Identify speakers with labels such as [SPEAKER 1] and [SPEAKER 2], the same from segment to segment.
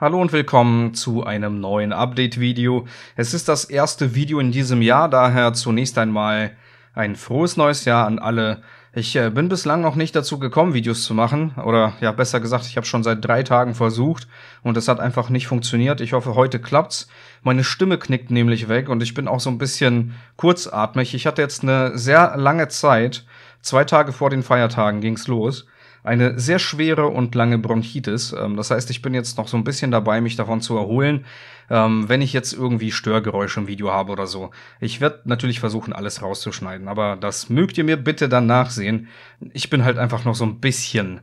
[SPEAKER 1] Hallo und willkommen zu einem neuen Update-Video. Es ist das erste Video in diesem Jahr, daher zunächst einmal ein frohes neues Jahr an alle. Ich äh, bin bislang noch nicht dazu gekommen, Videos zu machen. Oder ja, besser gesagt, ich habe schon seit drei Tagen versucht und es hat einfach nicht funktioniert. Ich hoffe, heute klappt's. Meine Stimme knickt nämlich weg und ich bin auch so ein bisschen kurzatmig. Ich hatte jetzt eine sehr lange Zeit. Zwei Tage vor den Feiertagen ging's los eine sehr schwere und lange Bronchitis. Ähm, das heißt, ich bin jetzt noch so ein bisschen dabei, mich davon zu erholen, ähm, wenn ich jetzt irgendwie Störgeräusche im Video habe oder so. Ich werde natürlich versuchen, alles rauszuschneiden, aber das mögt ihr mir bitte dann nachsehen. Ich bin halt einfach noch so ein bisschen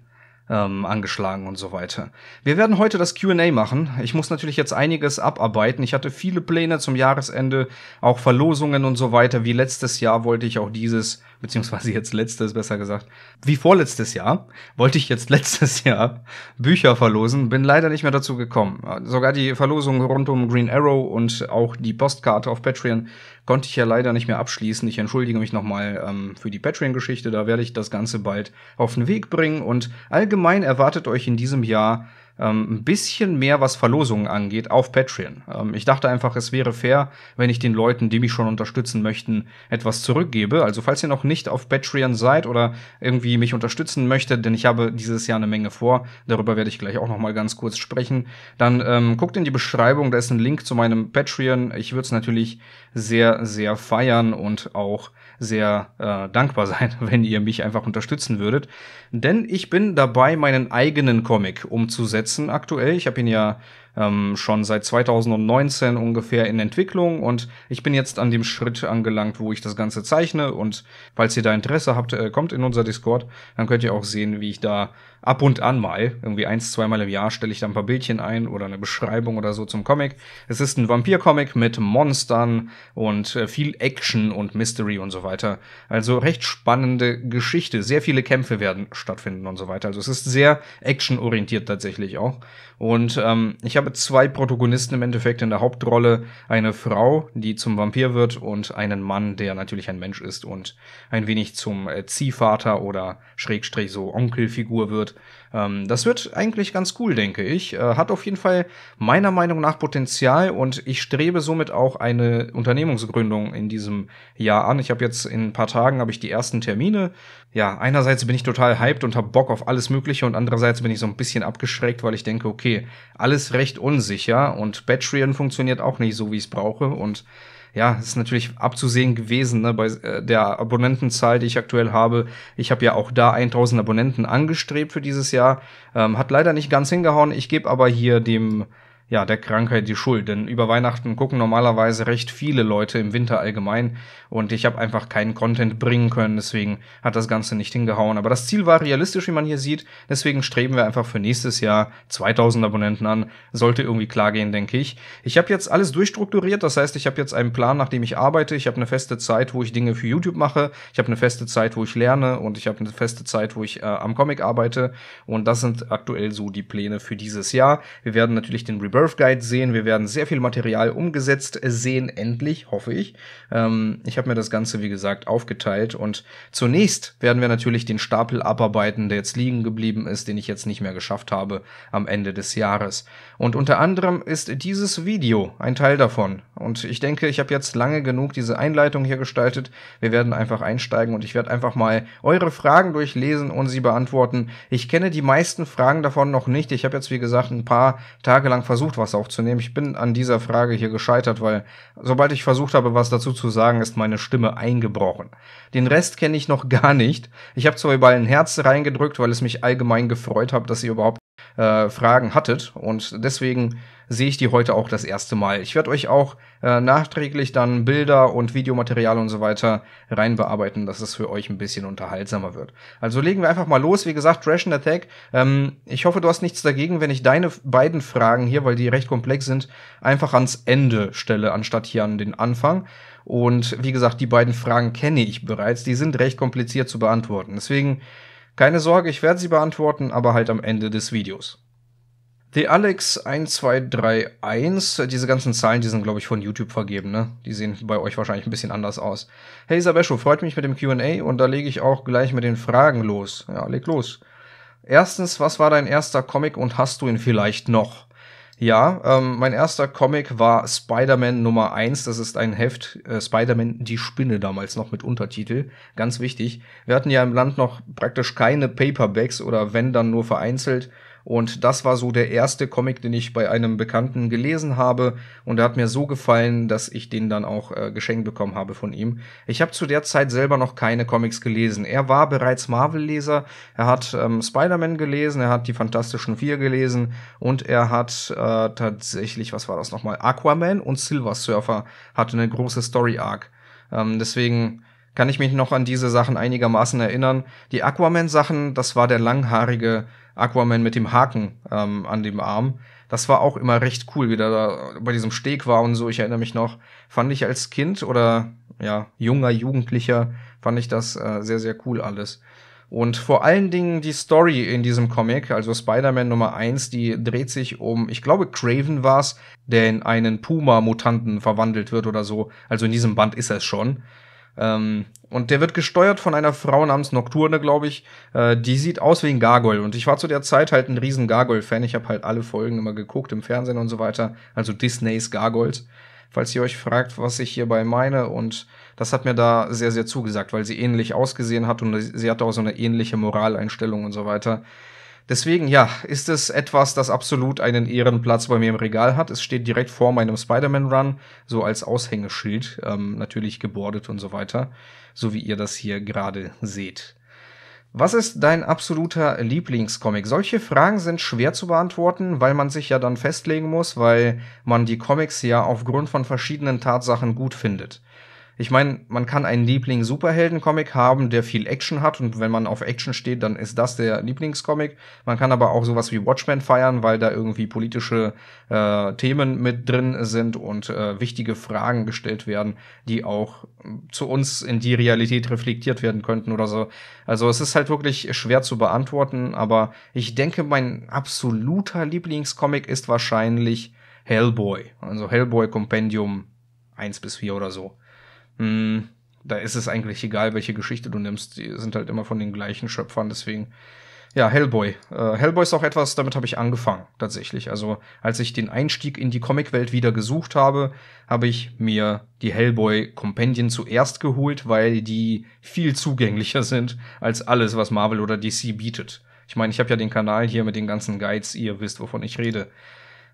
[SPEAKER 1] ähm, angeschlagen und so weiter. Wir werden heute das QA machen. Ich muss natürlich jetzt einiges abarbeiten. Ich hatte viele Pläne zum Jahresende, auch Verlosungen und so weiter. Wie letztes Jahr wollte ich auch dieses beziehungsweise jetzt letztes, besser gesagt, wie vorletztes Jahr, wollte ich jetzt letztes Jahr Bücher verlosen, bin leider nicht mehr dazu gekommen. Sogar die Verlosung rund um Green Arrow und auch die Postkarte auf Patreon konnte ich ja leider nicht mehr abschließen. Ich entschuldige mich nochmal ähm, für die Patreon-Geschichte, da werde ich das Ganze bald auf den Weg bringen und allgemein erwartet euch in diesem Jahr ähm, ein bisschen mehr, was Verlosungen angeht, auf Patreon. Ähm, ich dachte einfach, es wäre fair, wenn ich den Leuten, die mich schon unterstützen möchten, etwas zurückgebe. Also falls ihr noch nicht auf Patreon seid oder irgendwie mich unterstützen möchtet, denn ich habe dieses Jahr eine Menge vor, darüber werde ich gleich auch noch mal ganz kurz sprechen, dann ähm, guckt in die Beschreibung, da ist ein Link zu meinem Patreon. Ich würde es natürlich sehr, sehr feiern und auch sehr äh, dankbar sein, wenn ihr mich einfach unterstützen würdet. Denn ich bin dabei, meinen eigenen Comic umzusetzen einschätzen aktuell. Ich habe ihn ja ähm, schon seit 2019 ungefähr in Entwicklung und ich bin jetzt an dem Schritt angelangt, wo ich das Ganze zeichne und falls ihr da Interesse habt, äh, kommt in unser Discord, dann könnt ihr auch sehen, wie ich da ab und an mal, irgendwie eins, zweimal im Jahr stelle ich da ein paar Bildchen ein oder eine Beschreibung oder so zum Comic. Es ist ein Vampir-Comic mit Monstern und äh, viel Action und Mystery und so weiter. Also recht spannende Geschichte. Sehr viele Kämpfe werden stattfinden und so weiter. Also es ist sehr actionorientiert tatsächlich auch. Und ähm, ich habe zwei Protagonisten im Endeffekt in der Hauptrolle. Eine Frau, die zum Vampir wird und einen Mann, der natürlich ein Mensch ist und ein wenig zum äh, Ziehvater oder Schrägstrich so Onkelfigur wird. Ähm, das wird eigentlich ganz cool, denke ich. Äh, hat auf jeden Fall meiner Meinung nach Potenzial und ich strebe somit auch eine Unternehmungsgründung in diesem Jahr an. Ich habe jetzt in ein paar Tagen habe ich die ersten Termine. Ja, einerseits bin ich total hyped und habe Bock auf alles Mögliche und andererseits bin ich so ein bisschen abgeschreckt, weil ich denke, okay, alles recht unsicher und Patreon funktioniert auch nicht so, wie ich es brauche und ja, ist natürlich abzusehen gewesen ne, bei äh, der Abonnentenzahl, die ich aktuell habe. Ich habe ja auch da 1000 Abonnenten angestrebt für dieses Jahr. Ähm, hat leider nicht ganz hingehauen. Ich gebe aber hier dem ja, der Krankheit die Schuld. Denn über Weihnachten gucken normalerweise recht viele Leute im Winter allgemein und ich habe einfach keinen Content bringen können, deswegen hat das Ganze nicht hingehauen. Aber das Ziel war realistisch, wie man hier sieht, deswegen streben wir einfach für nächstes Jahr 2000 Abonnenten an. Sollte irgendwie klar gehen, denke ich. Ich habe jetzt alles durchstrukturiert, das heißt, ich habe jetzt einen Plan, nach dem ich arbeite. Ich habe eine feste Zeit, wo ich Dinge für YouTube mache. Ich habe eine feste Zeit, wo ich lerne und ich habe eine feste Zeit, wo ich äh, am Comic arbeite. Und das sind aktuell so die Pläne für dieses Jahr. Wir werden natürlich den Rebrand Birth Guide sehen. Wir werden sehr viel Material umgesetzt sehen, endlich, hoffe ich. Ähm, ich habe mir das Ganze, wie gesagt, aufgeteilt und zunächst werden wir natürlich den Stapel abarbeiten, der jetzt liegen geblieben ist, den ich jetzt nicht mehr geschafft habe am Ende des Jahres. Und unter anderem ist dieses Video ein Teil davon. Und ich denke, ich habe jetzt lange genug diese Einleitung hier gestaltet. Wir werden einfach einsteigen und ich werde einfach mal eure Fragen durchlesen und sie beantworten. Ich kenne die meisten Fragen davon noch nicht. Ich habe jetzt, wie gesagt, ein paar Tage lang versucht, versucht, was aufzunehmen. Ich bin an dieser Frage hier gescheitert, weil sobald ich versucht habe, was dazu zu sagen, ist meine Stimme eingebrochen. Den Rest kenne ich noch gar nicht. Ich habe zwar überall ein Herz reingedrückt, weil es mich allgemein gefreut hat, dass ihr überhaupt äh, Fragen hattet. Und deswegen sehe ich die heute auch das erste Mal. Ich werde euch auch äh, nachträglich dann Bilder und Videomaterial und so weiter reinbearbeiten, dass es für euch ein bisschen unterhaltsamer wird. Also legen wir einfach mal los. Wie gesagt, Trash and Attack. Ähm, ich hoffe, du hast nichts dagegen, wenn ich deine beiden Fragen hier, weil die recht komplex sind, einfach ans Ende stelle, anstatt hier an den Anfang. Und wie gesagt, die beiden Fragen kenne ich bereits. Die sind recht kompliziert zu beantworten. Deswegen keine Sorge, ich werde sie beantworten, aber halt am Ende des Videos. The Alex 1231, diese ganzen Zahlen, die sind, glaube ich, von YouTube vergeben, ne? Die sehen bei euch wahrscheinlich ein bisschen anders aus. Hey Sabescho, freut mich mit dem QA und da lege ich auch gleich mit den Fragen los. Ja, leg los. Erstens, was war dein erster Comic und hast du ihn vielleicht noch? Ja, ähm, mein erster Comic war Spider-Man Nummer 1. Das ist ein Heft, äh, Spider-Man die Spinne damals noch mit Untertitel. Ganz wichtig. Wir hatten ja im Land noch praktisch keine Paperbacks oder wenn dann nur vereinzelt. Und das war so der erste Comic, den ich bei einem Bekannten gelesen habe. Und er hat mir so gefallen, dass ich den dann auch äh, geschenkt bekommen habe von ihm. Ich habe zu der Zeit selber noch keine Comics gelesen. Er war bereits Marvel-Leser. Er hat ähm, Spider-Man gelesen, er hat die Fantastischen Vier gelesen und er hat äh, tatsächlich, was war das nochmal? Aquaman und Silver Surfer hatte eine große Story-Arc. Ähm, deswegen kann ich mich noch an diese Sachen einigermaßen erinnern. Die Aquaman-Sachen, das war der langhaarige Aquaman mit dem Haken ähm, an dem Arm. Das war auch immer recht cool, wie der da bei diesem Steg war und so. Ich erinnere mich noch, fand ich als Kind oder ja, junger Jugendlicher, fand ich das äh, sehr, sehr cool alles. Und vor allen Dingen die Story in diesem Comic, also Spider-Man Nummer 1, die dreht sich um, ich glaube, Craven war's, der in einen Puma-Mutanten verwandelt wird oder so. Also in diesem Band ist er es schon. Ähm, und der wird gesteuert von einer Frau namens Nocturne, glaube ich. Äh, die sieht aus wie ein Gargoyle. Und ich war zu der Zeit halt ein riesen Gargoyle-Fan. Ich habe halt alle Folgen immer geguckt im Fernsehen und so weiter. Also Disneys Gargoyles. Falls ihr euch fragt, was ich hierbei meine. Und das hat mir da sehr, sehr zugesagt, weil sie ähnlich ausgesehen hat und sie hatte auch so eine ähnliche Moraleinstellung und so weiter. Deswegen, ja, ist es etwas, das absolut einen Ehrenplatz bei mir im Regal hat. Es steht direkt vor meinem Spider-Man-Run, so als Aushängeschild, ähm, natürlich gebordet und so weiter, so wie ihr das hier gerade seht. Was ist dein absoluter Lieblingscomic? Solche Fragen sind schwer zu beantworten, weil man sich ja dann festlegen muss, weil man die Comics ja aufgrund von verschiedenen Tatsachen gut findet. Ich meine, man kann einen lieblings superhelden comic haben, der viel Action hat und wenn man auf Action steht, dann ist das der Lieblingscomic. Man kann aber auch sowas wie Watchmen feiern, weil da irgendwie politische äh, Themen mit drin sind und äh, wichtige Fragen gestellt werden, die auch zu uns in die Realität reflektiert werden könnten oder so. Also es ist halt wirklich schwer zu beantworten, aber ich denke, mein absoluter Lieblingscomic ist wahrscheinlich Hellboy, also Hellboy Compendium 1 bis 4 oder so mh, hm, da ist es eigentlich egal, welche Geschichte du nimmst. Die sind halt immer von den gleichen Schöpfern, deswegen. Ja, Hellboy. Äh, Hellboy ist auch etwas, damit habe ich angefangen, tatsächlich. Also, als ich den Einstieg in die Comicwelt wieder gesucht habe, habe ich mir die Hellboy Companion zuerst geholt, weil die viel zugänglicher sind als alles, was Marvel oder DC bietet. Ich meine, ich habe ja den Kanal hier mit den ganzen Guides, ihr wisst, wovon ich rede.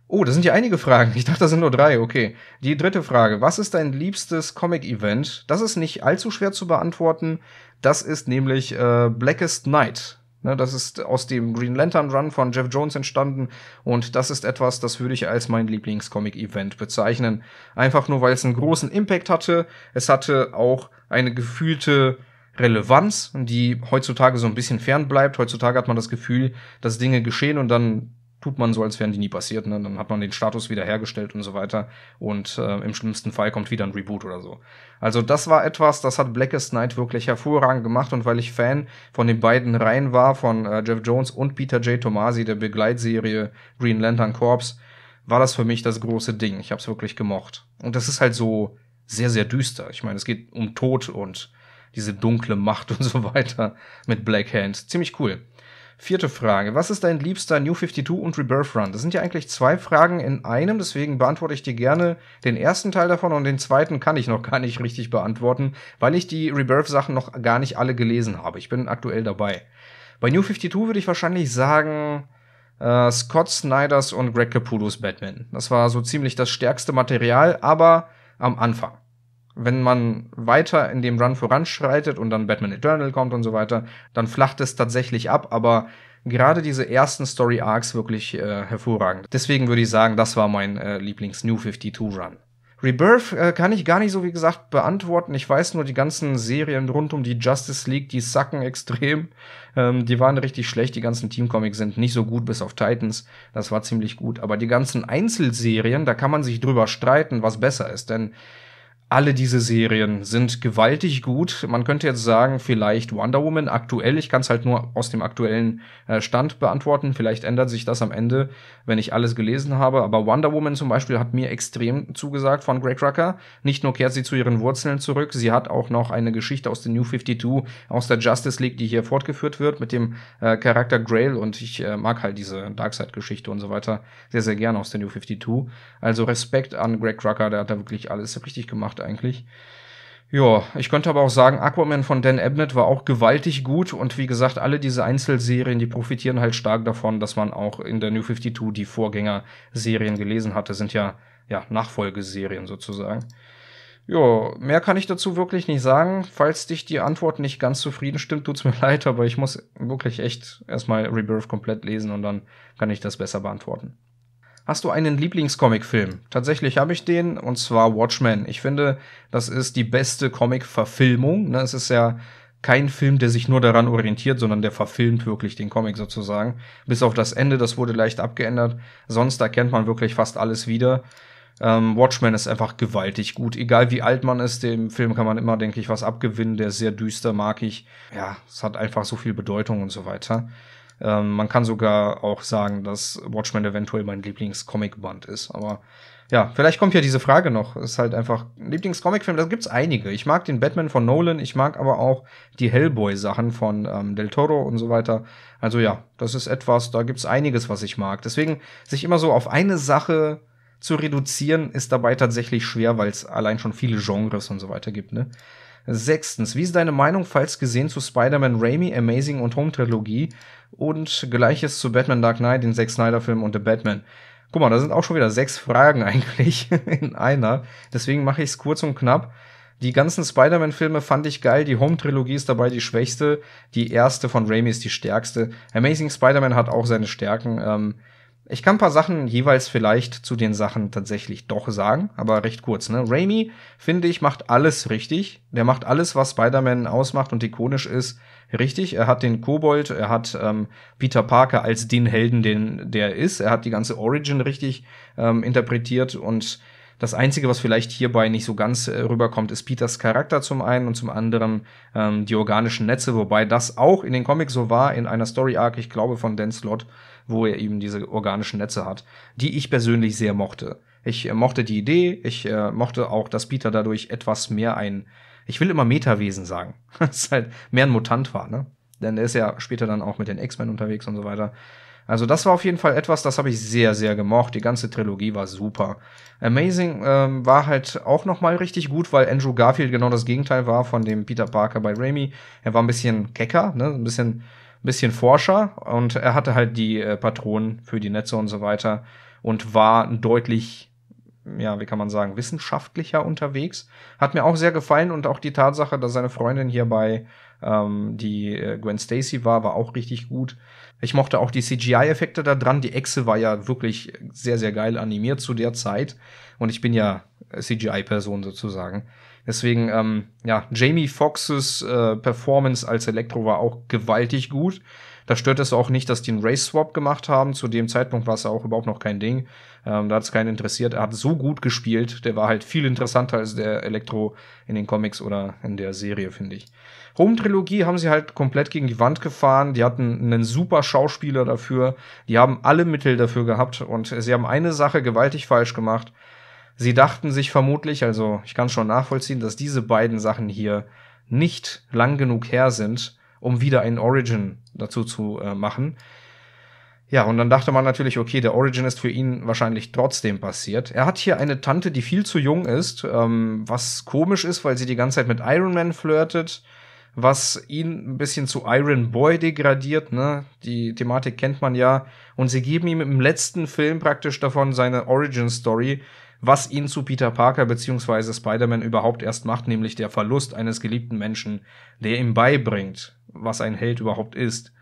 [SPEAKER 1] Oh, das sind ja einige Fragen. Ich dachte, das sind nur drei. Okay. Die dritte Frage. Was ist dein liebstes Comic-Event? Das ist nicht allzu schwer zu beantworten. Das ist nämlich äh, Blackest Night. Ne, das ist aus dem Green Lantern Run von Jeff Jones entstanden und das ist etwas, das würde ich als mein Lieblingscomic-Event bezeichnen. Einfach nur, weil es einen großen Impact hatte. Es hatte auch eine gefühlte Relevanz, die heutzutage so ein bisschen fern bleibt. Heutzutage hat man das Gefühl, dass Dinge geschehen und dann tut man so, als wären die nie passiert. Ne? Dann hat man den Status wiederhergestellt und so weiter. Und äh, im schlimmsten Fall kommt wieder ein Reboot oder so. Also das war etwas, das hat Blackest Night wirklich hervorragend gemacht. Und weil ich Fan von den beiden Reihen war, von äh, Jeff Jones und Peter J. Tomasi, der Begleitserie Green Lantern Corps, war das für mich das große Ding. Ich habe es wirklich gemocht. Und das ist halt so sehr, sehr düster. Ich meine, es geht um Tod und diese dunkle Macht und so weiter mit Black Hand. Ziemlich cool. Vierte Frage. Was ist dein liebster New 52 und Rebirth Run? Das sind ja eigentlich zwei Fragen in einem, deswegen beantworte ich dir gerne den ersten Teil davon und den zweiten kann ich noch gar nicht richtig beantworten, weil ich die Rebirth-Sachen noch gar nicht alle gelesen habe. Ich bin aktuell dabei. Bei New 52 würde ich wahrscheinlich sagen, äh, Scott Snyders und Greg Capulos Batman. Das war so ziemlich das stärkste Material, aber am Anfang wenn man weiter in dem Run voranschreitet und dann Batman Eternal kommt und so weiter, dann flacht es tatsächlich ab, aber gerade diese ersten Story Arcs wirklich äh, hervorragend. Deswegen würde ich sagen, das war mein äh, Lieblings New 52 Run. Rebirth äh, kann ich gar nicht so, wie gesagt, beantworten. Ich weiß nur, die ganzen Serien rund um die Justice League, die sacken extrem. Ähm, die waren richtig schlecht. Die ganzen Teamcomics sind nicht so gut, bis auf Titans. Das war ziemlich gut. Aber die ganzen Einzelserien, da kann man sich drüber streiten, was besser ist. Denn alle diese Serien sind gewaltig gut. Man könnte jetzt sagen, vielleicht Wonder Woman aktuell. Ich kann es halt nur aus dem aktuellen äh, Stand beantworten. Vielleicht ändert sich das am Ende, wenn ich alles gelesen habe. Aber Wonder Woman zum Beispiel hat mir extrem zugesagt von Greg Rucker. Nicht nur kehrt sie zu ihren Wurzeln zurück, sie hat auch noch eine Geschichte aus den New 52, aus der Justice League, die hier fortgeführt wird mit dem äh, Charakter Grail. Und ich äh, mag halt diese Darkseid-Geschichte und so weiter sehr, sehr gerne aus der New 52. Also Respekt an Greg Rucker, der hat da wirklich alles richtig gemacht eigentlich. Ja, ich könnte aber auch sagen, Aquaman von Dan Abnett war auch gewaltig gut und wie gesagt, alle diese Einzelserien, die profitieren halt stark davon, dass man auch in der New 52 die Vorgängerserien gelesen hatte, sind ja, ja Nachfolgeserien sozusagen. Ja, mehr kann ich dazu wirklich nicht sagen. Falls dich die Antwort nicht ganz zufrieden stimmt, tut's mir leid, aber ich muss wirklich echt erstmal Rebirth komplett lesen und dann kann ich das besser beantworten. Hast du einen Lieblingscomicfilm? Tatsächlich habe ich den, und zwar Watchmen. Ich finde, das ist die beste Comic-Verfilmung. Ne? Es ist ja kein Film, der sich nur daran orientiert, sondern der verfilmt wirklich den Comic sozusagen. Bis auf das Ende, das wurde leicht abgeändert. Sonst erkennt man wirklich fast alles wieder. Ähm, Watchmen ist einfach gewaltig gut. Egal wie alt man ist, dem Film kann man immer, denke ich, was abgewinnen. Der ist sehr düster, mag ich. Ja, es hat einfach so viel Bedeutung und so weiter. Ähm, man kann sogar auch sagen, dass Watchmen eventuell mein Lieblingscomicband ist. Aber ja, vielleicht kommt ja diese Frage noch. Ist halt einfach Lieblingscomicfilm, da gibt's einige. Ich mag den Batman von Nolan, ich mag aber auch die Hellboy-Sachen von ähm, Del Toro und so weiter. Also ja, das ist etwas, da gibt's einiges, was ich mag. Deswegen sich immer so auf eine Sache zu reduzieren, ist dabei tatsächlich schwer, weil es allein schon viele Genres und so weiter gibt, ne? Sechstens, wie ist deine Meinung, falls gesehen, zu Spider-Man Raimi, Amazing und Home Trilogie? Und gleiches zu Batman Dark Knight, den Zack Snyder-Film und The Batman. Guck mal, da sind auch schon wieder sechs Fragen eigentlich in einer. Deswegen mache ich es kurz und knapp. Die ganzen Spider-Man-Filme fand ich geil. Die Home-Trilogie ist dabei die schwächste. Die erste von Raimi ist die stärkste. Amazing Spider-Man hat auch seine Stärken. Ähm, ich kann ein paar Sachen jeweils vielleicht zu den Sachen tatsächlich doch sagen, aber recht kurz. Ne? Raimi, finde ich, macht alles richtig. Der macht alles, was Spider-Man ausmacht und ikonisch ist, Richtig, er hat den Kobold, er hat ähm, Peter Parker als den Helden, den der ist. Er hat die ganze Origin richtig ähm, interpretiert und das Einzige, was vielleicht hierbei nicht so ganz äh, rüberkommt, ist Peters Charakter zum einen und zum anderen ähm, die organischen Netze, wobei das auch in den Comics so war, in einer Story-Arc, ich glaube, von Dan Slott, wo er eben diese organischen Netze hat, die ich persönlich sehr mochte. Ich äh, mochte die Idee, ich äh, mochte auch, dass Peter dadurch etwas mehr ein ich will immer Metawesen sagen. das ist halt mehr ein Mutant war, ne? Denn er ist ja später dann auch mit den X-Men unterwegs und so weiter. Also das war auf jeden Fall etwas, das habe ich sehr, sehr gemocht. Die ganze Trilogie war super. Amazing ähm, war halt auch noch mal richtig gut, weil Andrew Garfield genau das Gegenteil war von dem Peter Parker bei Raimi. Er war ein bisschen kecker, ne? ein bisschen, ein bisschen Forscher und er hatte halt die äh, Patronen für die Netze und so weiter und war deutlich ja, wie kann man sagen, wissenschaftlicher unterwegs. Hat mir auch sehr gefallen und auch die Tatsache, dass seine Freundin hierbei ähm, die äh, Gwen Stacy war, war auch richtig gut. Ich mochte auch die CGI-Effekte da dran. Die Echse war ja wirklich sehr, sehr geil animiert zu der Zeit. Und ich bin ja CGI-Person sozusagen. Deswegen, ähm, ja, Jamie Foxes äh, Performance als Elektro war auch gewaltig gut. Da stört es auch nicht, dass die einen Race-Swap gemacht haben. Zu dem Zeitpunkt war es ja auch überhaupt noch kein Ding. Ähm, da hat es keinen interessiert. Er hat so gut gespielt. Der war halt viel interessanter als der Elektro in den Comics oder in der Serie, finde ich. Home-Trilogie haben sie halt komplett gegen die Wand gefahren. Die hatten einen super Schauspieler dafür. Die haben alle Mittel dafür gehabt. Und sie haben eine Sache gewaltig falsch gemacht. Sie dachten sich vermutlich, also ich kann schon nachvollziehen, dass diese beiden Sachen hier nicht lang genug her sind, um wieder einen Origin dazu zu äh, machen. Ja, und dann dachte man natürlich, okay, der Origin ist für ihn wahrscheinlich trotzdem passiert. Er hat hier eine Tante, die viel zu jung ist, ähm, was komisch ist, weil sie die ganze Zeit mit Iron Man flirtet, was ihn ein bisschen zu Iron Boy degradiert, ne? Die Thematik kennt man ja. Und sie geben ihm im letzten Film praktisch davon seine Origin Story, was ihn zu Peter Parker bzw. Spider-Man überhaupt erst macht, nämlich der Verlust eines geliebten Menschen, der ihm beibringt, was ein Held überhaupt ist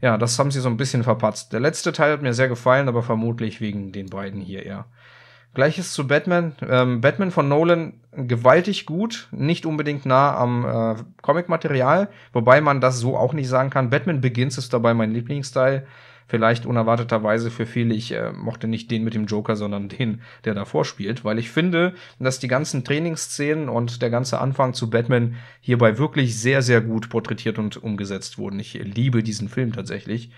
[SPEAKER 1] ja, das haben sie so ein bisschen verpatzt. Der letzte Teil hat mir sehr gefallen, aber vermutlich wegen den beiden hier eher. Gleiches zu Batman. Ähm, Batman von Nolan gewaltig gut, nicht unbedingt nah am äh, Comic-Material, wobei man das so auch nicht sagen kann. Batman Begins ist dabei mein Lieblingsteil vielleicht unerwarteterweise für viele. Ich äh, mochte nicht den mit dem Joker, sondern den, der davor spielt, weil ich finde, dass die ganzen Trainingsszenen und der ganze Anfang zu Batman hierbei wirklich sehr, sehr gut porträtiert und umgesetzt wurden. Ich liebe diesen Film tatsächlich.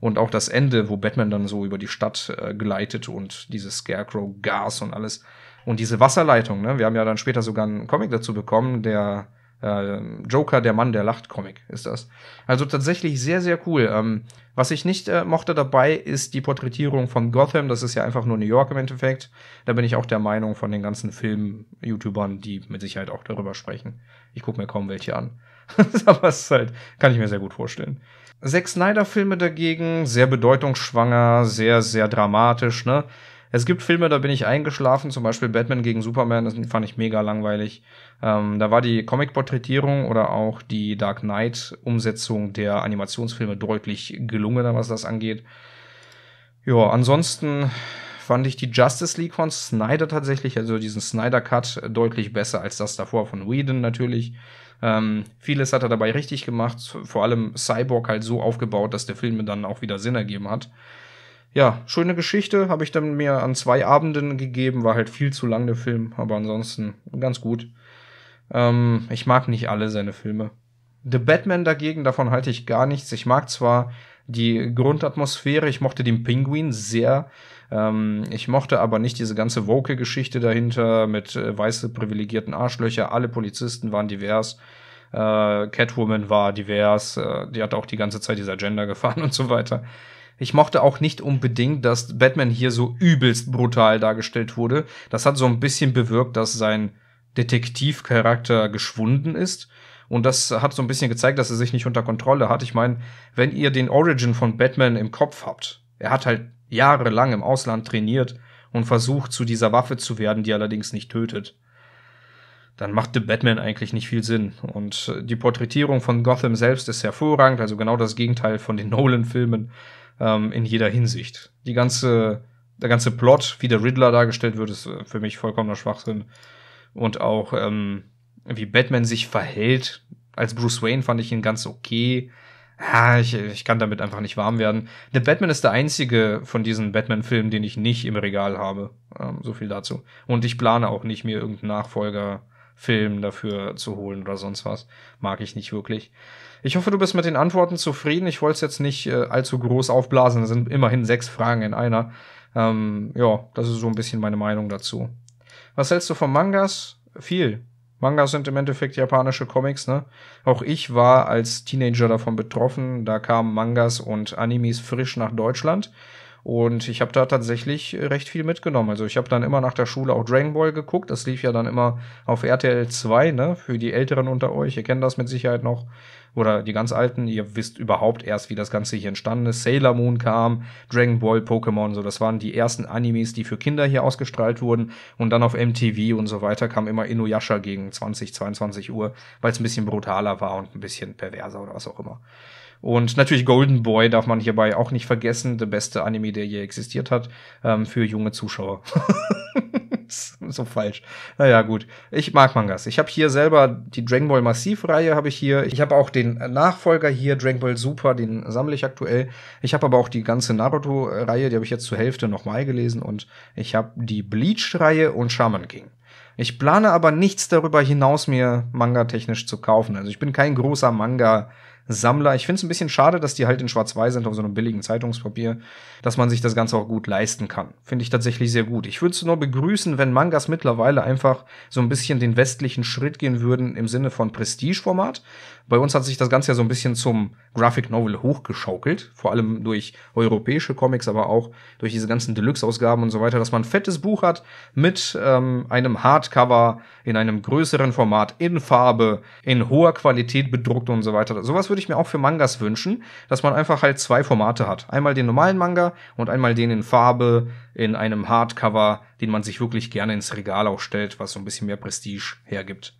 [SPEAKER 1] Und auch das Ende, wo Batman dann so über die Stadt äh, gleitet und dieses Scarecrow-Gas und alles. Und diese Wasserleitung, ne? Wir haben ja dann später sogar einen Comic dazu bekommen, der äh, Joker, der Mann, der lacht Comic ist das. Also tatsächlich sehr, sehr cool. Ähm, was ich nicht äh, mochte dabei, ist die Porträtierung von Gotham. Das ist ja einfach nur New York im Endeffekt. Da bin ich auch der Meinung von den ganzen Film-YouTubern, die mit Sicherheit auch darüber sprechen. Ich gucke mir kaum welche an. Aber es ist halt, kann ich mir sehr gut vorstellen. Sechs Snyder-Filme dagegen, sehr bedeutungsschwanger, sehr, sehr dramatisch, ne? Es gibt Filme, da bin ich eingeschlafen, zum Beispiel Batman gegen Superman, das fand ich mega langweilig. Ähm, da war die Comic-Porträtierung oder auch die Dark Knight-Umsetzung der Animationsfilme deutlich gelungener, was das angeht. Ja, ansonsten fand ich die Justice League von Snyder tatsächlich, also diesen Snyder Cut, deutlich besser als das davor von Whedon natürlich. Ähm, vieles hat er dabei richtig gemacht, vor allem Cyborg halt so aufgebaut, dass der Film dann auch wieder Sinn ergeben hat ja, schöne Geschichte. Habe ich dann mir an zwei Abenden gegeben. War halt viel zu lang der Film, aber ansonsten ganz gut. Ähm, ich mag nicht alle seine Filme. The Batman dagegen, davon halte ich gar nichts. Ich mag zwar die Grundatmosphäre, ich mochte den Pinguin sehr. Ähm, ich mochte aber nicht diese ganze Woke-Geschichte dahinter mit äh, weiße privilegierten Arschlöcher. Alle Polizisten waren divers. Äh, Catwoman war divers. Äh, die hat auch die ganze Zeit dieser Gender gefahren und so weiter. Ich mochte auch nicht unbedingt, dass Batman hier so übelst brutal dargestellt wurde. Das hat so ein bisschen bewirkt, dass sein Detektivcharakter geschwunden ist. Und das hat so ein bisschen gezeigt, dass er sich nicht unter Kontrolle hat. Ich meine, wenn ihr den Origin von Batman im Kopf habt, er hat halt jahrelang im Ausland trainiert und versucht, zu dieser Waffe zu werden, die allerdings nicht tötet dann machte Batman eigentlich nicht viel Sinn. Und äh, die Porträtierung von Gotham selbst ist hervorragend, also genau das Gegenteil von den Nolan-Filmen ähm, in jeder Hinsicht. Die ganze, der ganze Plot, wie der Riddler dargestellt wird, ist äh, für mich vollkommener Schwachsinn. Und auch, ähm, wie Batman sich verhält. Als Bruce Wayne fand ich ihn ganz okay. Ah, ich, ich kann damit einfach nicht warm werden. Der Batman ist der einzige von diesen Batman-Filmen, den ich nicht im Regal habe. Ähm, so viel dazu. Und ich plane auch nicht, mir irgendeinen Nachfolger Film dafür zu holen oder sonst was. Mag ich nicht wirklich. Ich hoffe, du bist mit den Antworten zufrieden. Ich wollte es jetzt nicht äh, allzu groß aufblasen. Es sind immerhin sechs Fragen in einer. Ähm, ja, das ist so ein bisschen meine Meinung dazu. Was hältst du von Mangas? Viel. Mangas sind im Endeffekt japanische Comics, ne? Auch ich war als Teenager davon betroffen. Da kamen Mangas und Animes frisch nach Deutschland. Und ich habe da tatsächlich äh, recht viel mitgenommen. Also ich habe dann immer nach der Schule auch Dragon Ball geguckt. Das lief ja dann immer auf RTL 2, ne? Für die Älteren unter euch, ihr kennt das mit Sicherheit noch. Oder die ganz Alten, ihr wisst überhaupt erst, wie das Ganze hier entstanden ist. Sailor Moon kam, Dragon Ball, Pokémon, so. Das waren die ersten Animes, die für Kinder hier ausgestrahlt wurden. Und dann auf MTV und so weiter kam immer Inuyasha gegen 20, 22 Uhr, weil es ein bisschen brutaler war und ein bisschen perverser oder was auch immer. Und natürlich Golden Boy darf man hierbei auch nicht vergessen, der beste Anime, der je existiert hat, ähm, für junge Zuschauer. so falsch. Naja, gut. Ich mag Mangas. Ich habe hier selber die Dragon Ball Massiv-Reihe habe ich hier. Ich habe auch den Nachfolger hier, Dragon Ball Super, den sammle ich aktuell. Ich habe aber auch die ganze Naruto-Reihe, die habe ich jetzt zur Hälfte nochmal gelesen. Und ich habe die Bleach-Reihe und Shaman King. Ich plane aber nichts darüber hinaus, mir Manga technisch zu kaufen. Also ich bin kein großer Manga- Sammler. Ich finde es ein bisschen schade, dass die halt in Schwarz-Weiß sind auf so einem billigen Zeitungspapier, dass man sich das Ganze auch gut leisten kann. Finde ich tatsächlich sehr gut. Ich würde es nur begrüßen, wenn Mangas mittlerweile einfach so ein bisschen den westlichen Schritt gehen würden im Sinne von Prestigeformat. Bei uns hat sich das Ganze ja so ein bisschen zum Graphic Novel hochgeschaukelt, vor allem durch europäische Comics, aber auch durch diese ganzen Deluxe-Ausgaben und so weiter, dass man ein fettes Buch hat mit ähm, einem Hardcover in einem größeren Format, in Farbe, in hoher Qualität bedruckt und so weiter. Sowas würde ich mir auch für Mangas wünschen, dass man einfach halt zwei Formate hat. Einmal den normalen Manga und einmal den in Farbe, in einem Hardcover, den man sich wirklich gerne ins Regal auch stellt, was so ein bisschen mehr Prestige hergibt.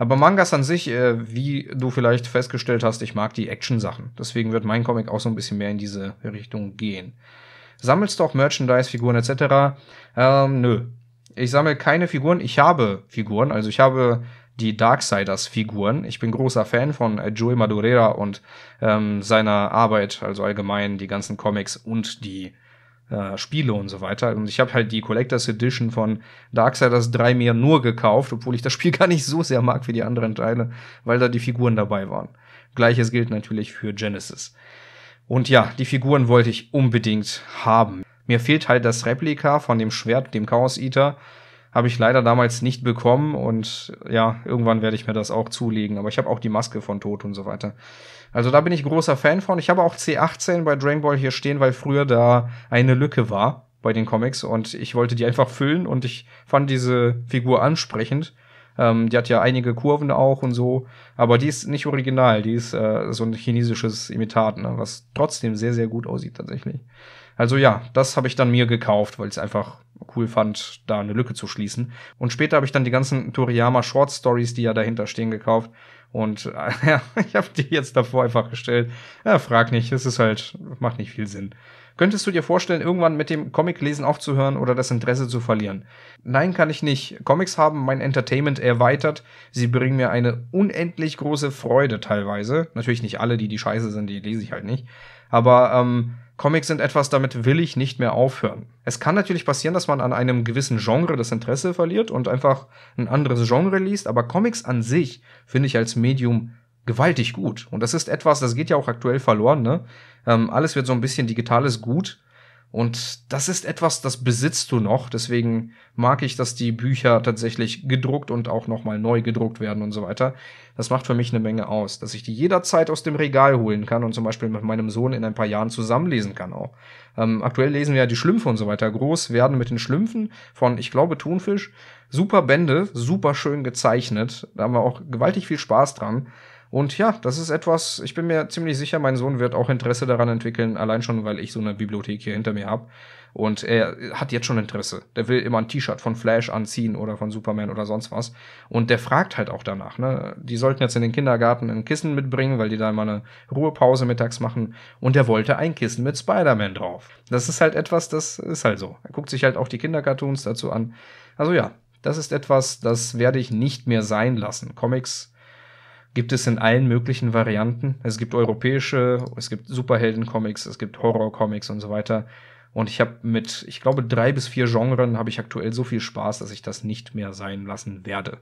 [SPEAKER 1] Aber Mangas an sich, äh, wie du vielleicht festgestellt hast, ich mag die Action-Sachen. Deswegen wird mein Comic auch so ein bisschen mehr in diese Richtung gehen. Sammelst du auch Merchandise, Figuren etc.? Ähm, nö. Ich sammle keine Figuren. Ich habe Figuren. Also ich habe die Darksiders-Figuren. Ich bin großer Fan von äh, Joey Madureira und ähm, seiner Arbeit, also allgemein die ganzen Comics und die äh, Spiele und so weiter. Und ich habe halt die Collectors Edition von Darksiders 3 mir nur gekauft, obwohl ich das Spiel gar nicht so sehr mag wie die anderen Teile, weil da die Figuren dabei waren. Gleiches gilt natürlich für Genesis. Und ja, die Figuren wollte ich unbedingt haben. Mir fehlt halt das Replika von dem Schwert, dem Chaos Eater habe ich leider damals nicht bekommen und ja, irgendwann werde ich mir das auch zulegen. Aber ich habe auch die Maske von Tod und so weiter. Also da bin ich großer Fan von. Ich habe auch C18 bei Dragon Ball hier stehen, weil früher da eine Lücke war bei den Comics und ich wollte die einfach füllen und ich fand diese Figur ansprechend. Ähm, die hat ja einige Kurven auch und so, aber die ist nicht original, die ist äh, so ein chinesisches Imitat, ne, was trotzdem sehr, sehr gut aussieht tatsächlich. Also ja, das habe ich dann mir gekauft, weil ich es einfach cool fand, da eine Lücke zu schließen. Und später habe ich dann die ganzen Toriyama Short Stories, die ja dahinter stehen, gekauft. Und ja, ich habe die jetzt davor einfach gestellt. Ja, frag nicht, es ist halt, macht nicht viel Sinn. Könntest du dir vorstellen, irgendwann mit dem Comic-Lesen aufzuhören oder das Interesse zu verlieren? Nein, kann ich nicht. Comics haben mein Entertainment erweitert. Sie bringen mir eine unendlich große Freude teilweise. Natürlich nicht alle, die die scheiße sind, die lese ich halt nicht. Aber ähm, Comics sind etwas, damit will ich nicht mehr aufhören. Es kann natürlich passieren, dass man an einem gewissen Genre das Interesse verliert und einfach ein anderes Genre liest, aber Comics an sich finde ich als Medium gewaltig gut. Und das ist etwas, das geht ja auch aktuell verloren, ne? Ähm, alles wird so ein bisschen digitales Gut und das ist etwas, das besitzt du noch. Deswegen mag ich, dass die Bücher tatsächlich gedruckt und auch nochmal neu gedruckt werden und so weiter. Das macht für mich eine Menge aus, dass ich die jederzeit aus dem Regal holen kann und zum Beispiel mit meinem Sohn in ein paar Jahren zusammenlesen kann auch. Ähm, aktuell lesen wir ja die Schlümpfe und so weiter groß, werden mit den Schlümpfen von, ich glaube, Thunfisch. Super Bände, super schön gezeichnet. Da haben wir auch gewaltig viel Spaß dran. Und ja, das ist etwas, ich bin mir ziemlich sicher, mein Sohn wird auch Interesse daran entwickeln, allein schon, weil ich so eine Bibliothek hier hinter mir habe. Und er hat jetzt schon Interesse. Der will immer ein T-Shirt von Flash anziehen oder von Superman oder sonst was. Und der fragt halt auch danach. Ne? Die sollten jetzt in den Kindergarten ein Kissen mitbringen, weil die da immer eine Ruhepause mittags machen. Und er wollte ein Kissen mit Spider-Man drauf. Das ist halt etwas, das ist halt so. Er guckt sich halt auch die Kindercartoons dazu an. Also ja, das ist etwas, das werde ich nicht mehr sein lassen. Comics gibt es in allen möglichen Varianten. Es gibt europäische, es gibt Superhelden-Comics, es gibt Horror-Comics und so weiter. Und ich habe mit, ich glaube, drei bis vier Genren habe ich aktuell so viel Spaß, dass ich das nicht mehr sein lassen werde.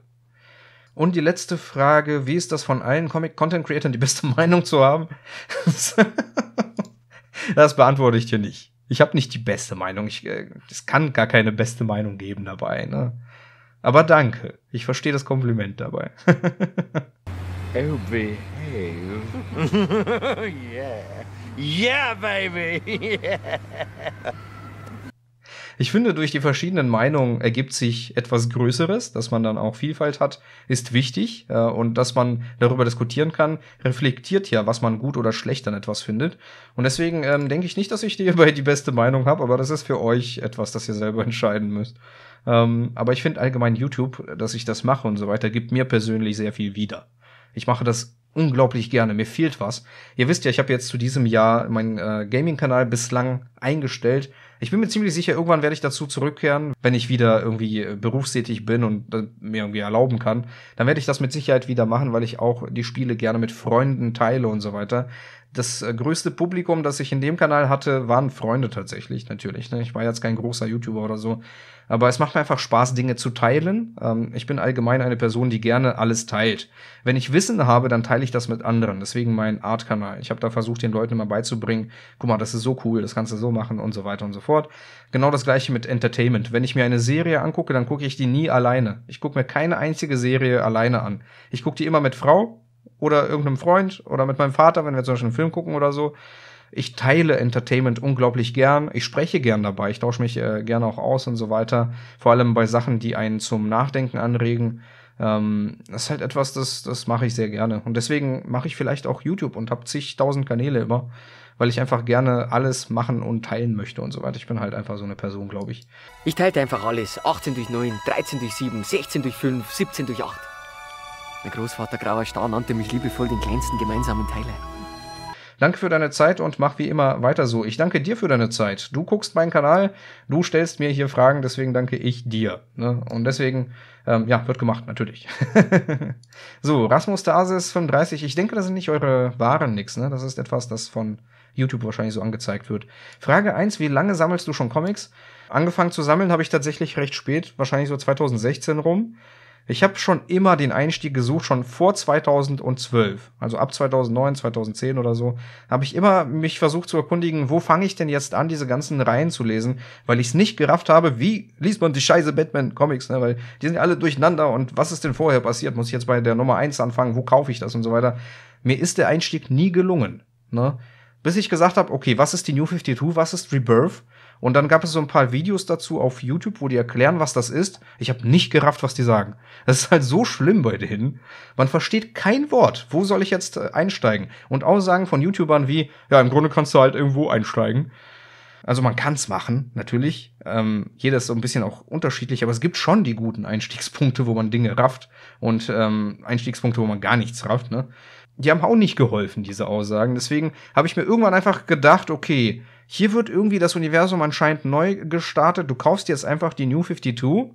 [SPEAKER 1] Und die letzte Frage, wie ist das von allen Comic-Content-Creatern die beste Meinung zu haben? das beantworte ich dir nicht. Ich habe nicht die beste Meinung. Äh, es kann gar keine beste Meinung geben dabei. Ne? Aber danke. Ich verstehe das Kompliment dabei. Oh, behave. yeah. Yeah, baby. Yeah. Ich finde, durch die verschiedenen Meinungen ergibt sich etwas Größeres, dass man dann auch Vielfalt hat, ist wichtig äh, und dass man darüber diskutieren kann, reflektiert ja, was man gut oder schlecht an etwas findet. Und deswegen ähm, denke ich nicht, dass ich dir die beste Meinung habe, aber das ist für euch etwas, das ihr selber entscheiden müsst. Ähm, aber ich finde allgemein YouTube, dass ich das mache und so weiter, gibt mir persönlich sehr viel wieder. Ich mache das unglaublich gerne. Mir fehlt was. Ihr wisst ja, ich habe jetzt zu diesem Jahr meinen äh, Gaming-Kanal bislang eingestellt. Ich bin mir ziemlich sicher, irgendwann werde ich dazu zurückkehren, wenn ich wieder irgendwie äh, berufstätig bin und äh, mir irgendwie erlauben kann. Dann werde ich das mit Sicherheit wieder machen, weil ich auch die Spiele gerne mit Freunden teile und so weiter das äh, größte Publikum, das ich in dem Kanal hatte, waren Freunde tatsächlich, natürlich. Ne? Ich war jetzt kein großer YouTuber oder so. Aber es macht mir einfach Spaß, Dinge zu teilen. Ähm, ich bin allgemein eine Person, die gerne alles teilt. Wenn ich Wissen habe, dann teile ich das mit anderen. Deswegen mein Art-Kanal. Ich habe da versucht, den Leuten immer beizubringen, guck mal, das ist so cool, das kannst du so machen und so weiter und so fort. Genau das gleiche mit Entertainment. Wenn ich mir eine Serie angucke, dann gucke ich die nie alleine. Ich gucke mir keine einzige Serie alleine an. Ich gucke die immer mit Frau oder irgendeinem Freund oder mit meinem Vater, wenn wir zum Beispiel einen Film gucken oder so. Ich teile Entertainment unglaublich gern. Ich spreche gern dabei. Ich tausche mich äh, gerne auch aus und so weiter. Vor allem bei Sachen, die einen zum Nachdenken anregen. Ähm, das ist halt etwas, das, das mache ich sehr gerne. Und deswegen mache ich vielleicht auch YouTube und habe zigtausend Kanäle immer, weil ich einfach gerne alles machen und teilen möchte und so weiter. Ich bin halt einfach so eine Person, glaube ich. Ich teile einfach alles. 18 durch 9, 13 durch 7, 16 durch 5, 17 durch 8. Mein Großvater Grauer Star nannte mich liebevoll den kleinsten gemeinsamen Teiler. Danke für deine Zeit und mach wie immer weiter so. Ich danke dir für deine Zeit. Du guckst meinen Kanal, du stellst mir hier Fragen, deswegen danke ich dir. Ne? Und deswegen, ähm, ja, wird gemacht, natürlich. so, Rasmus Dasis 35. Ich denke, das sind nicht eure wahren Nix, ne? Das ist etwas, das von YouTube wahrscheinlich so angezeigt wird. Frage 1, wie lange sammelst du schon Comics? Angefangen zu sammeln habe ich tatsächlich recht spät, wahrscheinlich so 2016 rum. Ich habe schon immer den Einstieg gesucht, schon vor 2012, also ab 2009, 2010 oder so, habe ich immer mich versucht zu erkundigen, wo fange ich denn jetzt an, diese ganzen Reihen zu lesen, weil ich es nicht gerafft habe, wie liest man die scheiße Batman-Comics, ne? weil die sind alle durcheinander und was ist denn vorher passiert? Muss ich jetzt bei der Nummer eins anfangen? Wo kaufe ich das und so weiter? Mir ist der Einstieg nie gelungen. Ne? Bis ich gesagt habe, okay, was ist die New 52, was ist Rebirth? Und dann gab es so ein paar Videos dazu auf YouTube, wo die erklären, was das ist. Ich habe nicht gerafft, was die sagen. Das ist halt so schlimm bei denen. Man versteht kein Wort. Wo soll ich jetzt äh, einsteigen? Und Aussagen von YouTubern wie, ja, im Grunde kannst du halt irgendwo einsteigen. Also man kann's machen, natürlich. Ähm, jeder ist so ein bisschen auch unterschiedlich, aber es gibt schon die guten Einstiegspunkte, wo man Dinge rafft und ähm, Einstiegspunkte, wo man gar nichts rafft. Ne? Die haben auch nicht geholfen, diese Aussagen. Deswegen habe ich mir irgendwann einfach gedacht, okay, hier wird irgendwie das Universum anscheinend neu gestartet. Du kaufst jetzt einfach die New 52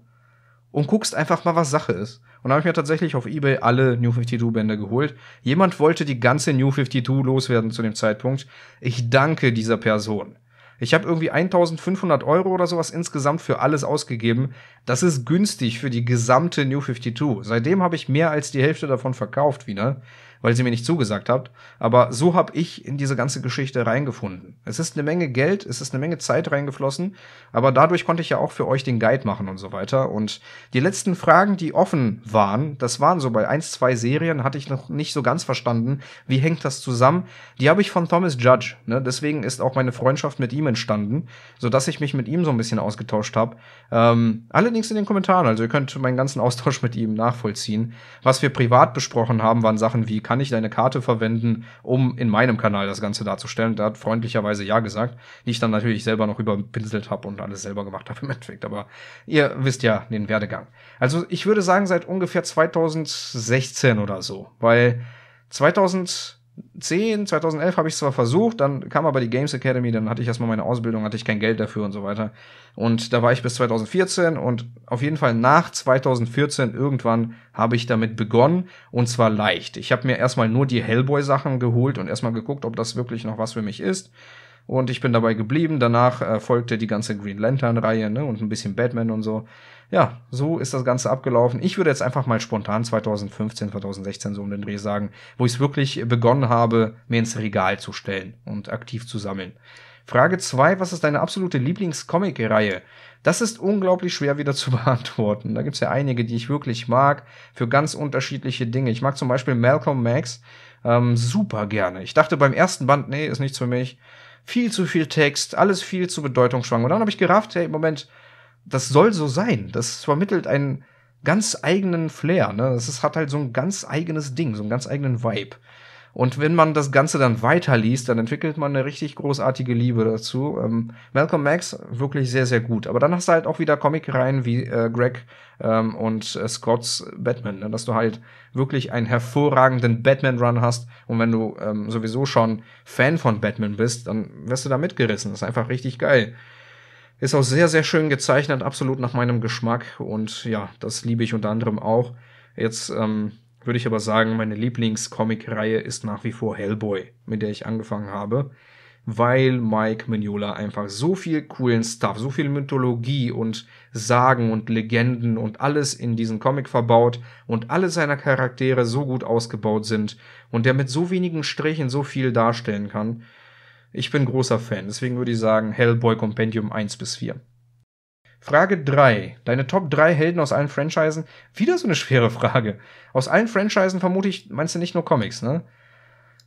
[SPEAKER 1] und guckst einfach mal, was Sache ist. Und da habe ich mir tatsächlich auf Ebay alle New 52-Bände geholt. Jemand wollte die ganze New 52 loswerden zu dem Zeitpunkt. Ich danke dieser Person. Ich habe irgendwie 1500 Euro oder sowas insgesamt für alles ausgegeben. Das ist günstig für die gesamte New 52. Seitdem habe ich mehr als die Hälfte davon verkauft wieder weil sie mir nicht zugesagt habt. Aber so habe ich in diese ganze Geschichte reingefunden. Es ist eine Menge Geld, es ist eine Menge Zeit reingeflossen, aber dadurch konnte ich ja auch für euch den Guide machen und so weiter. Und die letzten Fragen, die offen waren, das waren so bei eins, zwei Serien, hatte ich noch nicht so ganz verstanden, wie hängt das zusammen. Die habe ich von Thomas Judge. Ne? Deswegen ist auch meine Freundschaft mit ihm entstanden, sodass ich mich mit ihm so ein bisschen ausgetauscht habe. Ähm, alle in den Kommentaren, also ihr könnt meinen ganzen Austausch mit ihm nachvollziehen. Was wir privat besprochen haben, waren Sachen wie kann ich deine Karte verwenden, um in meinem Kanal das Ganze darzustellen. Da hat freundlicherweise ja gesagt, die ich dann natürlich selber noch überpinselt habe und alles selber gemacht habe im Endeffekt. Aber ihr wisst ja den Werdegang. Also ich würde sagen, seit ungefähr 2016 oder so, weil 2000 2010, 2011 habe ich zwar versucht, dann kam aber die Games Academy, dann hatte ich erstmal meine Ausbildung, hatte ich kein Geld dafür und so weiter. Und da war ich bis 2014 und auf jeden Fall nach 2014 irgendwann habe ich damit begonnen und zwar leicht. Ich habe mir erstmal nur die Hellboy Sachen geholt und erstmal geguckt, ob das wirklich noch was für mich ist. Und ich bin dabei geblieben. Danach äh, folgte die ganze Green Lantern Reihe ne, und ein bisschen Batman und so ja, so ist das Ganze abgelaufen. Ich würde jetzt einfach mal spontan 2015, 2016 so um den Dreh sagen, wo ich es wirklich begonnen habe, mir ins Regal zu stellen und aktiv zu sammeln. Frage 2, was ist deine absolute Lieblingscomic-Reihe? Das ist unglaublich schwer wieder zu beantworten. Da gibt's ja einige, die ich wirklich mag, für ganz unterschiedliche Dinge. Ich mag zum Beispiel Malcolm Max ähm, super gerne. Ich dachte beim ersten Band, nee, ist nichts für mich. Viel zu viel Text, alles viel zu bedeutungsschwanger. Und dann habe ich gerafft, hey, Moment, das soll so sein. Das vermittelt einen ganz eigenen Flair. Ne? Das ist, hat halt so ein ganz eigenes Ding, so einen ganz eigenen Vibe. Und wenn man das Ganze dann weiterliest, dann entwickelt man eine richtig großartige Liebe dazu. Ähm, Malcolm Max wirklich sehr, sehr gut. Aber dann hast du halt auch wieder Comic-Reihen wie äh, Greg ähm, und äh, Scotts Batman, ne? dass du halt wirklich einen hervorragenden Batman-Run hast. Und wenn du ähm, sowieso schon Fan von Batman bist, dann wirst du da mitgerissen. Das ist einfach richtig geil. Ist auch sehr, sehr schön gezeichnet, absolut nach meinem Geschmack. Und ja, das liebe ich unter anderem auch. Jetzt ähm, würde ich aber sagen, meine Lieblingscomic-Reihe ist nach wie vor Hellboy, mit der ich angefangen habe. Weil Mike Mignola einfach so viel coolen Stuff, so viel Mythologie und Sagen und Legenden und alles in diesen Comic verbaut und alle seiner Charaktere so gut ausgebaut sind und der mit so wenigen Strichen so viel darstellen kann ich bin großer Fan, deswegen würde ich sagen Hellboy Compendium 1 bis 4. Frage 3. Deine Top 3 Helden aus allen Franchisen? Wieder so eine schwere Frage. Aus allen Franchisen vermute ich, meinst du nicht nur Comics, ne?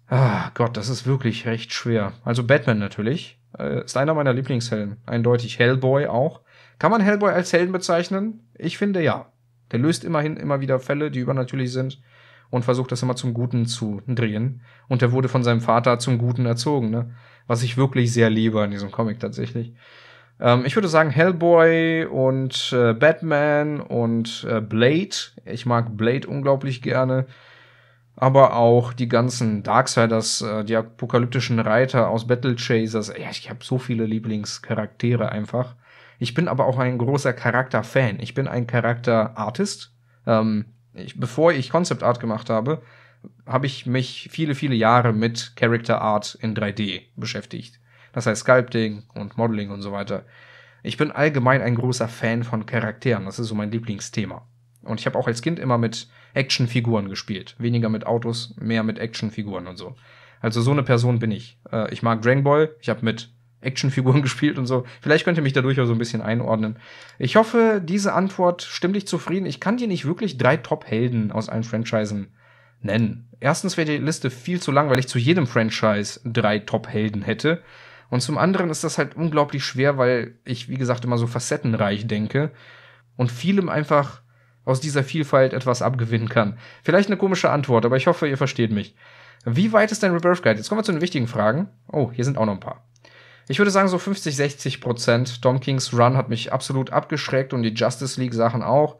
[SPEAKER 1] Ah, Gott, das ist wirklich recht schwer. Also Batman natürlich. Äh, ist einer meiner Lieblingshelden. Eindeutig Hellboy auch. Kann man Hellboy als Helden bezeichnen? Ich finde ja. Der löst immerhin immer wieder Fälle, die übernatürlich sind und versucht das immer zum Guten zu drehen. Und er wurde von seinem Vater zum Guten erzogen, ne? was ich wirklich sehr liebe an diesem Comic tatsächlich. Ähm, ich würde sagen Hellboy und äh, Batman und äh, Blade. Ich mag Blade unglaublich gerne. Aber auch die ganzen Darksiders, äh, die apokalyptischen Reiter aus Battle Chasers. Ja, ich habe so viele Lieblingscharaktere einfach. Ich bin aber auch ein großer Charakterfan. Ich bin ein Charakterartist. Ähm, ich, bevor ich Concept Art gemacht habe, habe ich mich viele, viele Jahre mit Character Art in 3D beschäftigt. Das heißt Sculpting und Modeling und so weiter. Ich bin allgemein ein großer Fan von Charakteren. Das ist so mein Lieblingsthema. Und ich habe auch als Kind immer mit Actionfiguren gespielt. Weniger mit Autos, mehr mit Actionfiguren und so. Also so eine Person bin ich. Äh, ich mag Dragon Ball. Ich habe mit Actionfiguren gespielt und so. Vielleicht könnt ihr mich da durchaus so ein bisschen einordnen. Ich hoffe, diese Antwort stimmt dich zufrieden. Ich kann dir nicht wirklich drei Top-Helden aus allen Franchisen nennen. Erstens wäre die Liste viel zu lang, weil ich zu jedem Franchise drei Top-Helden hätte. Und zum anderen ist das halt unglaublich schwer, weil ich, wie gesagt, immer so facettenreich denke und vielem einfach aus dieser Vielfalt etwas abgewinnen kann. Vielleicht eine komische Antwort, aber ich hoffe, ihr versteht mich. Wie weit ist dein Rebirth Guide? Jetzt kommen wir zu den wichtigen Fragen. Oh, hier sind auch noch ein paar. Ich würde sagen so 50, 60 Prozent. Dom Kings Run hat mich absolut abgeschreckt und die Justice League Sachen auch.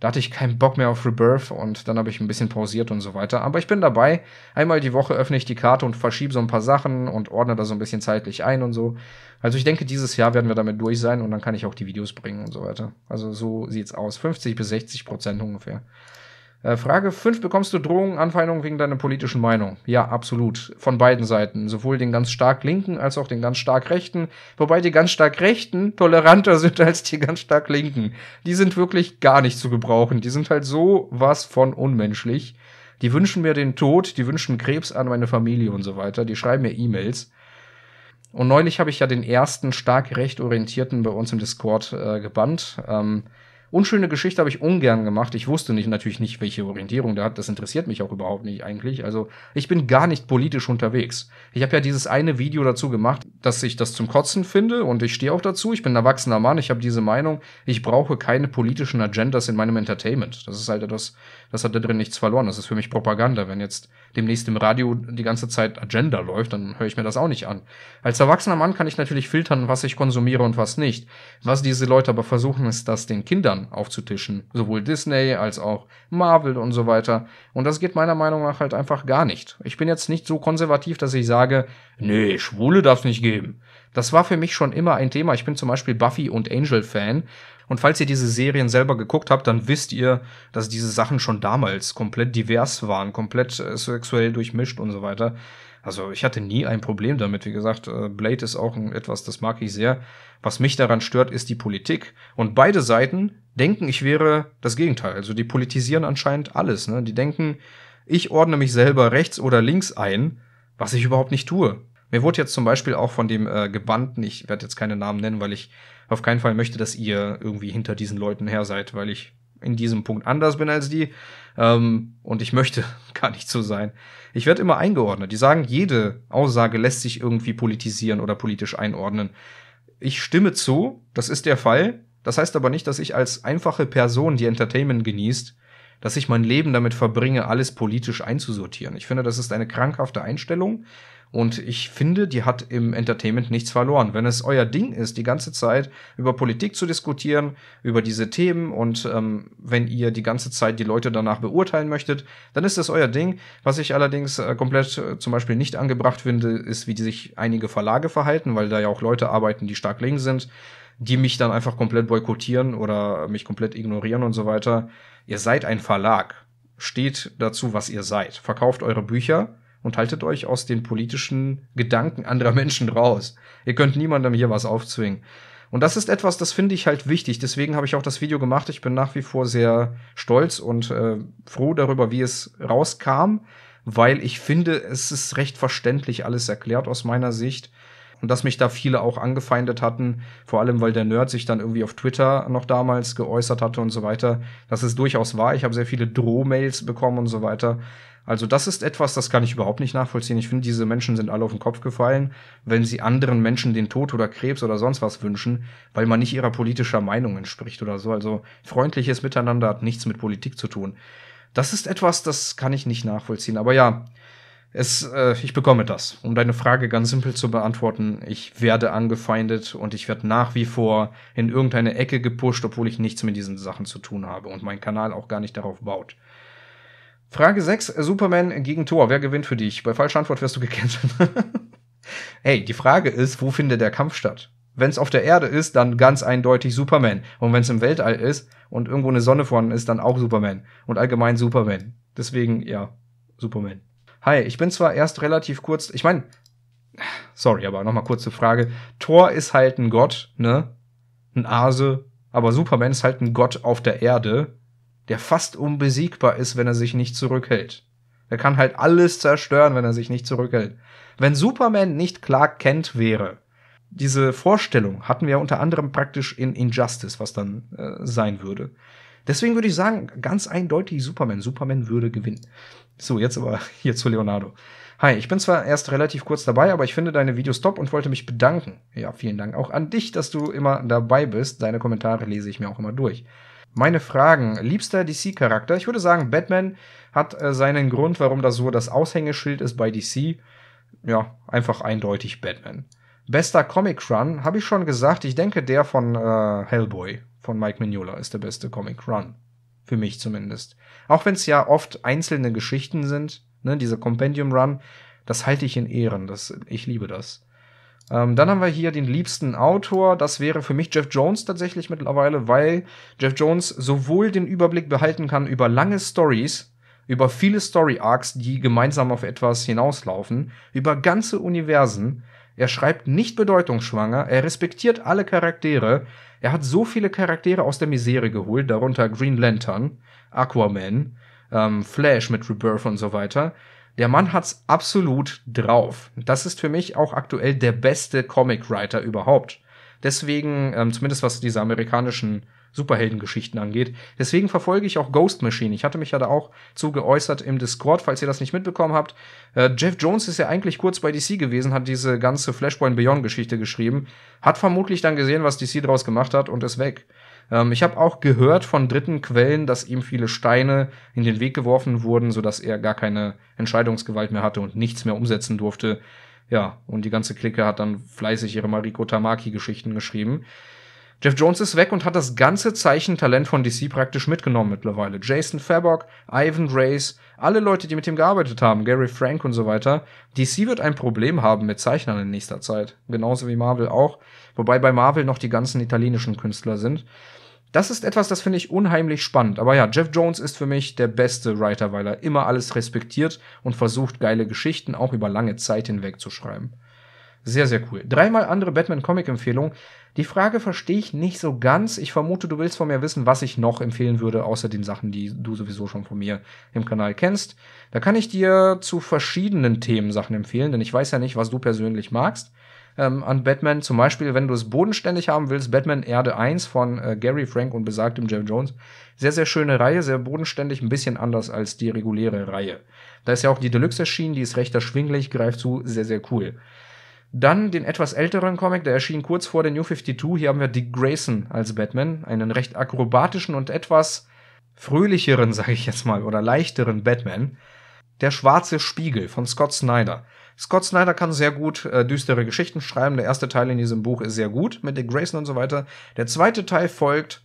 [SPEAKER 1] Da hatte ich keinen Bock mehr auf Rebirth und dann habe ich ein bisschen pausiert und so weiter. Aber ich bin dabei. Einmal die Woche öffne ich die Karte und verschiebe so ein paar Sachen und ordne da so ein bisschen zeitlich ein und so. Also ich denke, dieses Jahr werden wir damit durch sein und dann kann ich auch die Videos bringen und so weiter. Also so sieht's aus. 50 bis 60 Prozent ungefähr. Äh, Frage 5, bekommst du Drohungen, Anfeindungen wegen deiner politischen Meinung? Ja, absolut. Von beiden Seiten. Sowohl den ganz stark Linken als auch den ganz stark Rechten. Wobei die ganz stark Rechten toleranter sind als die ganz stark Linken. Die sind wirklich gar nicht zu gebrauchen. Die sind halt so was von unmenschlich. Die wünschen mir den Tod, die wünschen Krebs an meine Familie und so weiter. Die schreiben mir E-Mails. Und neulich habe ich ja den ersten stark recht orientierten bei uns im Discord äh, gebannt. Ähm, Unschöne Geschichte habe ich ungern gemacht. Ich wusste nicht, natürlich nicht, welche Orientierung der hat. Das interessiert mich auch überhaupt nicht eigentlich. Also ich bin gar nicht politisch unterwegs. Ich habe ja dieses eine Video dazu gemacht, dass ich das zum Kotzen finde und ich stehe auch dazu. Ich bin ein erwachsener Mann, ich habe diese Meinung. Ich brauche keine politischen Agendas in meinem Entertainment. Das ist halt etwas, das hat da drin nichts verloren. Das ist für mich Propaganda. Wenn jetzt demnächst im Radio die ganze Zeit Agenda läuft, dann höre ich mir das auch nicht an. Als erwachsener Mann kann ich natürlich filtern, was ich konsumiere und was nicht. Was diese Leute aber versuchen, ist das den Kindern aufzutischen. Sowohl Disney als auch Marvel und so weiter. Und das geht meiner Meinung nach halt einfach gar nicht. Ich bin jetzt nicht so konservativ, dass ich sage, nee, Schwule darf nicht geben. Das war für mich schon immer ein Thema. Ich bin zum Beispiel Buffy und Angel Fan und falls ihr diese Serien selber geguckt habt, dann wisst ihr, dass diese Sachen schon damals komplett divers waren, komplett äh, sexuell durchmischt und so weiter. Also ich hatte nie ein Problem damit. Wie gesagt, äh, Blade ist auch etwas, das mag ich sehr. Was mich daran stört, ist die Politik. Und beide Seiten denken, ich wäre das Gegenteil. Also die politisieren anscheinend alles. Ne? Die denken, ich ordne mich selber rechts oder links ein, was ich überhaupt nicht tue. Mir wurde jetzt zum Beispiel auch von dem äh, Gebannten, ich werde jetzt keine Namen nennen, weil ich auf keinen Fall möchte, dass ihr irgendwie hinter diesen Leuten her seid, weil ich in diesem Punkt anders bin als die. Ähm, und ich möchte gar nicht so sein. Ich werde immer eingeordnet. Die sagen, jede Aussage lässt sich irgendwie politisieren oder politisch einordnen. Ich stimme zu, das ist der Fall. Das heißt aber nicht, dass ich als einfache Person, die Entertainment genießt, dass ich mein Leben damit verbringe, alles politisch einzusortieren. Ich finde, das ist eine krankhafte Einstellung, und ich finde, die hat im Entertainment nichts verloren. Wenn es euer Ding ist, die ganze Zeit über Politik zu diskutieren, über diese Themen und ähm, wenn ihr die ganze Zeit die Leute danach beurteilen möchtet, dann ist das euer Ding. Was ich allerdings äh, komplett äh, zum Beispiel nicht angebracht finde, ist, wie die sich einige Verlage verhalten, weil da ja auch Leute arbeiten, die stark links sind die mich dann einfach komplett boykottieren oder mich komplett ignorieren und so weiter. Ihr seid ein Verlag. Steht dazu, was ihr seid. Verkauft eure Bücher und haltet euch aus den politischen Gedanken anderer Menschen raus. Ihr könnt niemandem hier was aufzwingen. Und das ist etwas, das finde ich halt wichtig. Deswegen habe ich auch das Video gemacht. Ich bin nach wie vor sehr stolz und äh, froh darüber, wie es rauskam, weil ich finde, es ist recht verständlich alles erklärt aus meiner Sicht. Und dass mich da viele auch angefeindet hatten, vor allem weil der Nerd sich dann irgendwie auf Twitter noch damals geäußert hatte und so weiter. Das ist durchaus wahr. Ich habe sehr viele Drohmails bekommen und so weiter. Also das ist etwas, das kann ich überhaupt nicht nachvollziehen. Ich finde, diese Menschen sind alle auf den Kopf gefallen, wenn sie anderen Menschen den Tod oder Krebs oder sonst was wünschen, weil man nicht ihrer politischer Meinung entspricht oder so. Also freundliches Miteinander hat nichts mit Politik zu tun. Das ist etwas, das kann ich nicht nachvollziehen. Aber ja, es, äh, ich bekomme das. Um deine Frage ganz simpel zu beantworten, ich werde angefeindet und ich werde nach wie vor in irgendeine Ecke gepusht, obwohl ich nichts mit diesen Sachen zu tun habe und mein Kanal auch gar nicht darauf baut. Frage 6, Superman gegen Thor, wer gewinnt für dich? Bei falscher Antwort wirst du gecancelt. hey, die Frage ist, wo findet der Kampf statt? Wenn es auf der Erde ist, dann ganz eindeutig Superman. Und wenn es im Weltall ist und irgendwo eine Sonne vorhanden ist, dann auch Superman. Und allgemein Superman. Deswegen, ja, Superman. Hi, ich bin zwar erst relativ kurz, ich meine, sorry, aber nochmal kurze Frage. Thor ist halt ein Gott, ne? Ein Ase. Aber Superman ist halt ein Gott auf der Erde der fast unbesiegbar ist, wenn er sich nicht zurückhält. Er kann halt alles zerstören, wenn er sich nicht zurückhält. Wenn Superman nicht Clark Kent wäre, diese Vorstellung hatten wir unter anderem praktisch in Injustice, was dann äh, sein würde. Deswegen würde ich sagen, ganz eindeutig Superman. Superman würde gewinnen. So, jetzt aber hier zu Leonardo. Hi, ich bin zwar erst relativ kurz dabei, aber ich finde deine Videos top und wollte mich bedanken. Ja, vielen Dank auch an dich, dass du immer dabei bist. Deine Kommentare lese ich mir auch immer durch. Meine Fragen. Liebster DC-Charakter? Ich würde sagen, Batman hat äh, seinen Grund, warum das so das Aushängeschild ist bei DC. Ja, einfach eindeutig Batman. Bester Comic Run, habe ich schon gesagt, ich denke, der von äh, Hellboy, von Mike Mignola, ist der beste Comic Run. Für mich zumindest. Auch wenn es ja oft einzelne Geschichten sind, ne, diese Compendium Run, das halte ich in Ehren. Das, ich liebe das. Ähm, dann haben wir hier den liebsten Autor. Das wäre für mich Jeff Jones tatsächlich mittlerweile, weil Jeff Jones sowohl den Überblick behalten kann über lange Stories, über viele Story Arcs, die gemeinsam auf etwas hinauslaufen, über ganze Universen. Er schreibt nicht bedeutungsschwanger, er respektiert alle Charaktere. Er hat so viele Charaktere aus der Misere geholt, darunter Green Lantern, Aquaman, ähm, Flash mit Rebirth und so weiter. Der Mann hat's absolut drauf. Das ist für mich auch aktuell der beste Comic-Writer überhaupt. Deswegen, ähm, zumindest was diese amerikanischen Superheldengeschichten angeht. Deswegen verfolge ich auch Ghost Machine. Ich hatte mich ja da auch zu geäußert im Discord, falls ihr das nicht mitbekommen habt. Äh, Jeff Jones ist ja eigentlich kurz bei DC gewesen, hat diese ganze Flashpoint Beyond Geschichte geschrieben, hat vermutlich dann gesehen, was DC draus gemacht hat und ist weg. Ähm, ich habe auch gehört von dritten Quellen, dass ihm viele Steine in den Weg geworfen wurden, sodass er gar keine Entscheidungsgewalt mehr hatte und nichts mehr umsetzen durfte. Ja, und die ganze Clique hat dann fleißig ihre Mariko Tamaki-Geschichten geschrieben. Jeff Jones ist weg und hat das ganze Zeichentalent von DC praktisch mitgenommen mittlerweile. Jason Fabok, Ivan Race, alle Leute, die mit ihm gearbeitet haben, Gary Frank und so weiter. DC wird ein Problem haben mit Zeichnern in nächster Zeit. Genauso wie Marvel auch. Wobei bei Marvel noch die ganzen italienischen Künstler sind. Das ist etwas, das finde ich unheimlich spannend. Aber ja, Jeff Jones ist für mich der beste Writer, weil er immer alles respektiert und versucht, geile Geschichten auch über lange Zeit hinweg zu schreiben. Sehr, sehr cool. Dreimal andere Batman-Comic-Empfehlung. Die Frage verstehe ich nicht so ganz. Ich vermute, du willst von mir wissen, was ich noch empfehlen würde, außer den Sachen, die du sowieso schon von mir im Kanal kennst. Da kann ich dir zu verschiedenen Themen Sachen empfehlen, denn ich weiß ja nicht, was du persönlich magst ähm, an Batman. Zum Beispiel, wenn du es bodenständig haben willst, Batman Erde 1 von äh, Gary Frank und besagtem Jeff Jones. Sehr, sehr schöne Reihe, sehr bodenständig, ein bisschen anders als die reguläre Reihe. Da ist ja auch die Deluxe erschienen, die ist recht erschwinglich, greift zu, sehr, sehr cool. Dann den etwas älteren Comic, der erschien kurz vor der New 52. Hier haben wir Dick Grayson als Batman, einen recht akrobatischen und etwas fröhlicheren, sage ich jetzt mal, oder leichteren Batman. Der schwarze Spiegel von Scott Snyder. Scott Snyder kann sehr gut äh, düstere Geschichten schreiben. Der erste Teil in diesem Buch ist sehr gut mit Dick Grayson und so weiter. Der zweite Teil folgt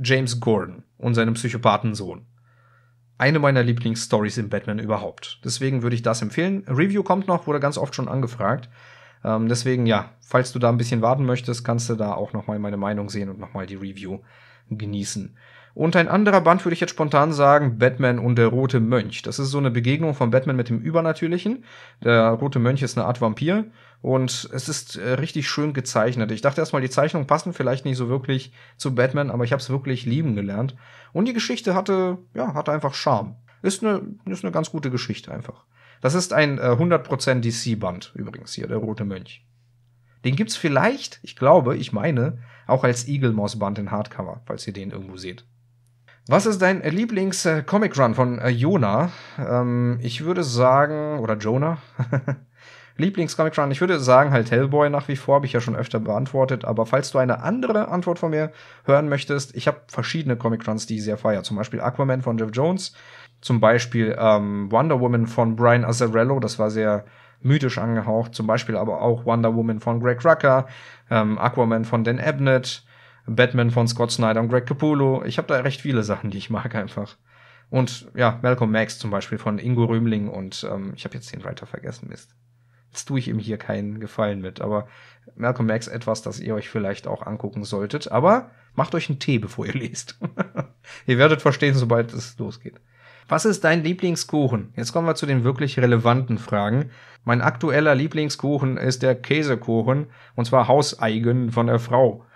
[SPEAKER 1] James Gordon und seinem Psychopathensohn. Eine meiner Lieblingsstories im Batman überhaupt. Deswegen würde ich das empfehlen. Review kommt noch, wurde ganz oft schon angefragt. Ähm, deswegen ja, falls du da ein bisschen warten möchtest, kannst du da auch noch mal meine Meinung sehen und noch mal die Review genießen. Und ein anderer Band würde ich jetzt spontan sagen, Batman und der rote Mönch. Das ist so eine Begegnung von Batman mit dem Übernatürlichen. Der rote Mönch ist eine Art Vampir und es ist äh, richtig schön gezeichnet. Ich dachte erstmal, die Zeichnungen passen vielleicht nicht so wirklich zu Batman, aber ich habe es wirklich lieben gelernt. Und die Geschichte hatte, ja, hatte einfach Charme. Ist eine, ist eine ganz gute Geschichte einfach. Das ist ein äh, 100% DC-Band übrigens hier, der Rote Mönch. Den gibt's vielleicht, ich glaube, ich meine, auch als Eagle Moss Band in Hardcover, falls ihr den irgendwo seht. Was ist dein äh, Lieblings-Comic-Run äh, von Jonah? Äh, ähm, ich würde sagen, oder Jonah? Lieblings-Comic-Run, ich würde sagen, halt Hellboy nach wie vor, habe ich ja schon öfter beantwortet, aber falls du eine andere Antwort von mir hören möchtest, ich habe verschiedene Comic-Runs, die ich sehr feier. Zum Beispiel Aquaman von Jeff Jones, zum Beispiel ähm, Wonder Woman von Brian Azzarello, das war sehr mythisch angehaucht, zum Beispiel aber auch Wonder Woman von Greg Rucker, ähm, Aquaman von Dan Abnett, Batman von Scott Snyder und Greg Capullo. Ich habe da recht viele Sachen, die ich mag einfach. Und ja, Malcolm Max zum Beispiel von Ingo Römling und ähm, ich habe jetzt den Writer vergessen, Mist. Jetzt tue ich ihm hier keinen Gefallen mit, aber Malcolm Max etwas, das ihr euch vielleicht auch angucken solltet. Aber macht euch einen Tee, bevor ihr lest. ihr werdet verstehen, sobald es losgeht. Was ist dein Lieblingskuchen? Jetzt kommen wir zu den wirklich relevanten Fragen. Mein aktueller Lieblingskuchen ist der Käsekuchen, und zwar hauseigen von der Frau.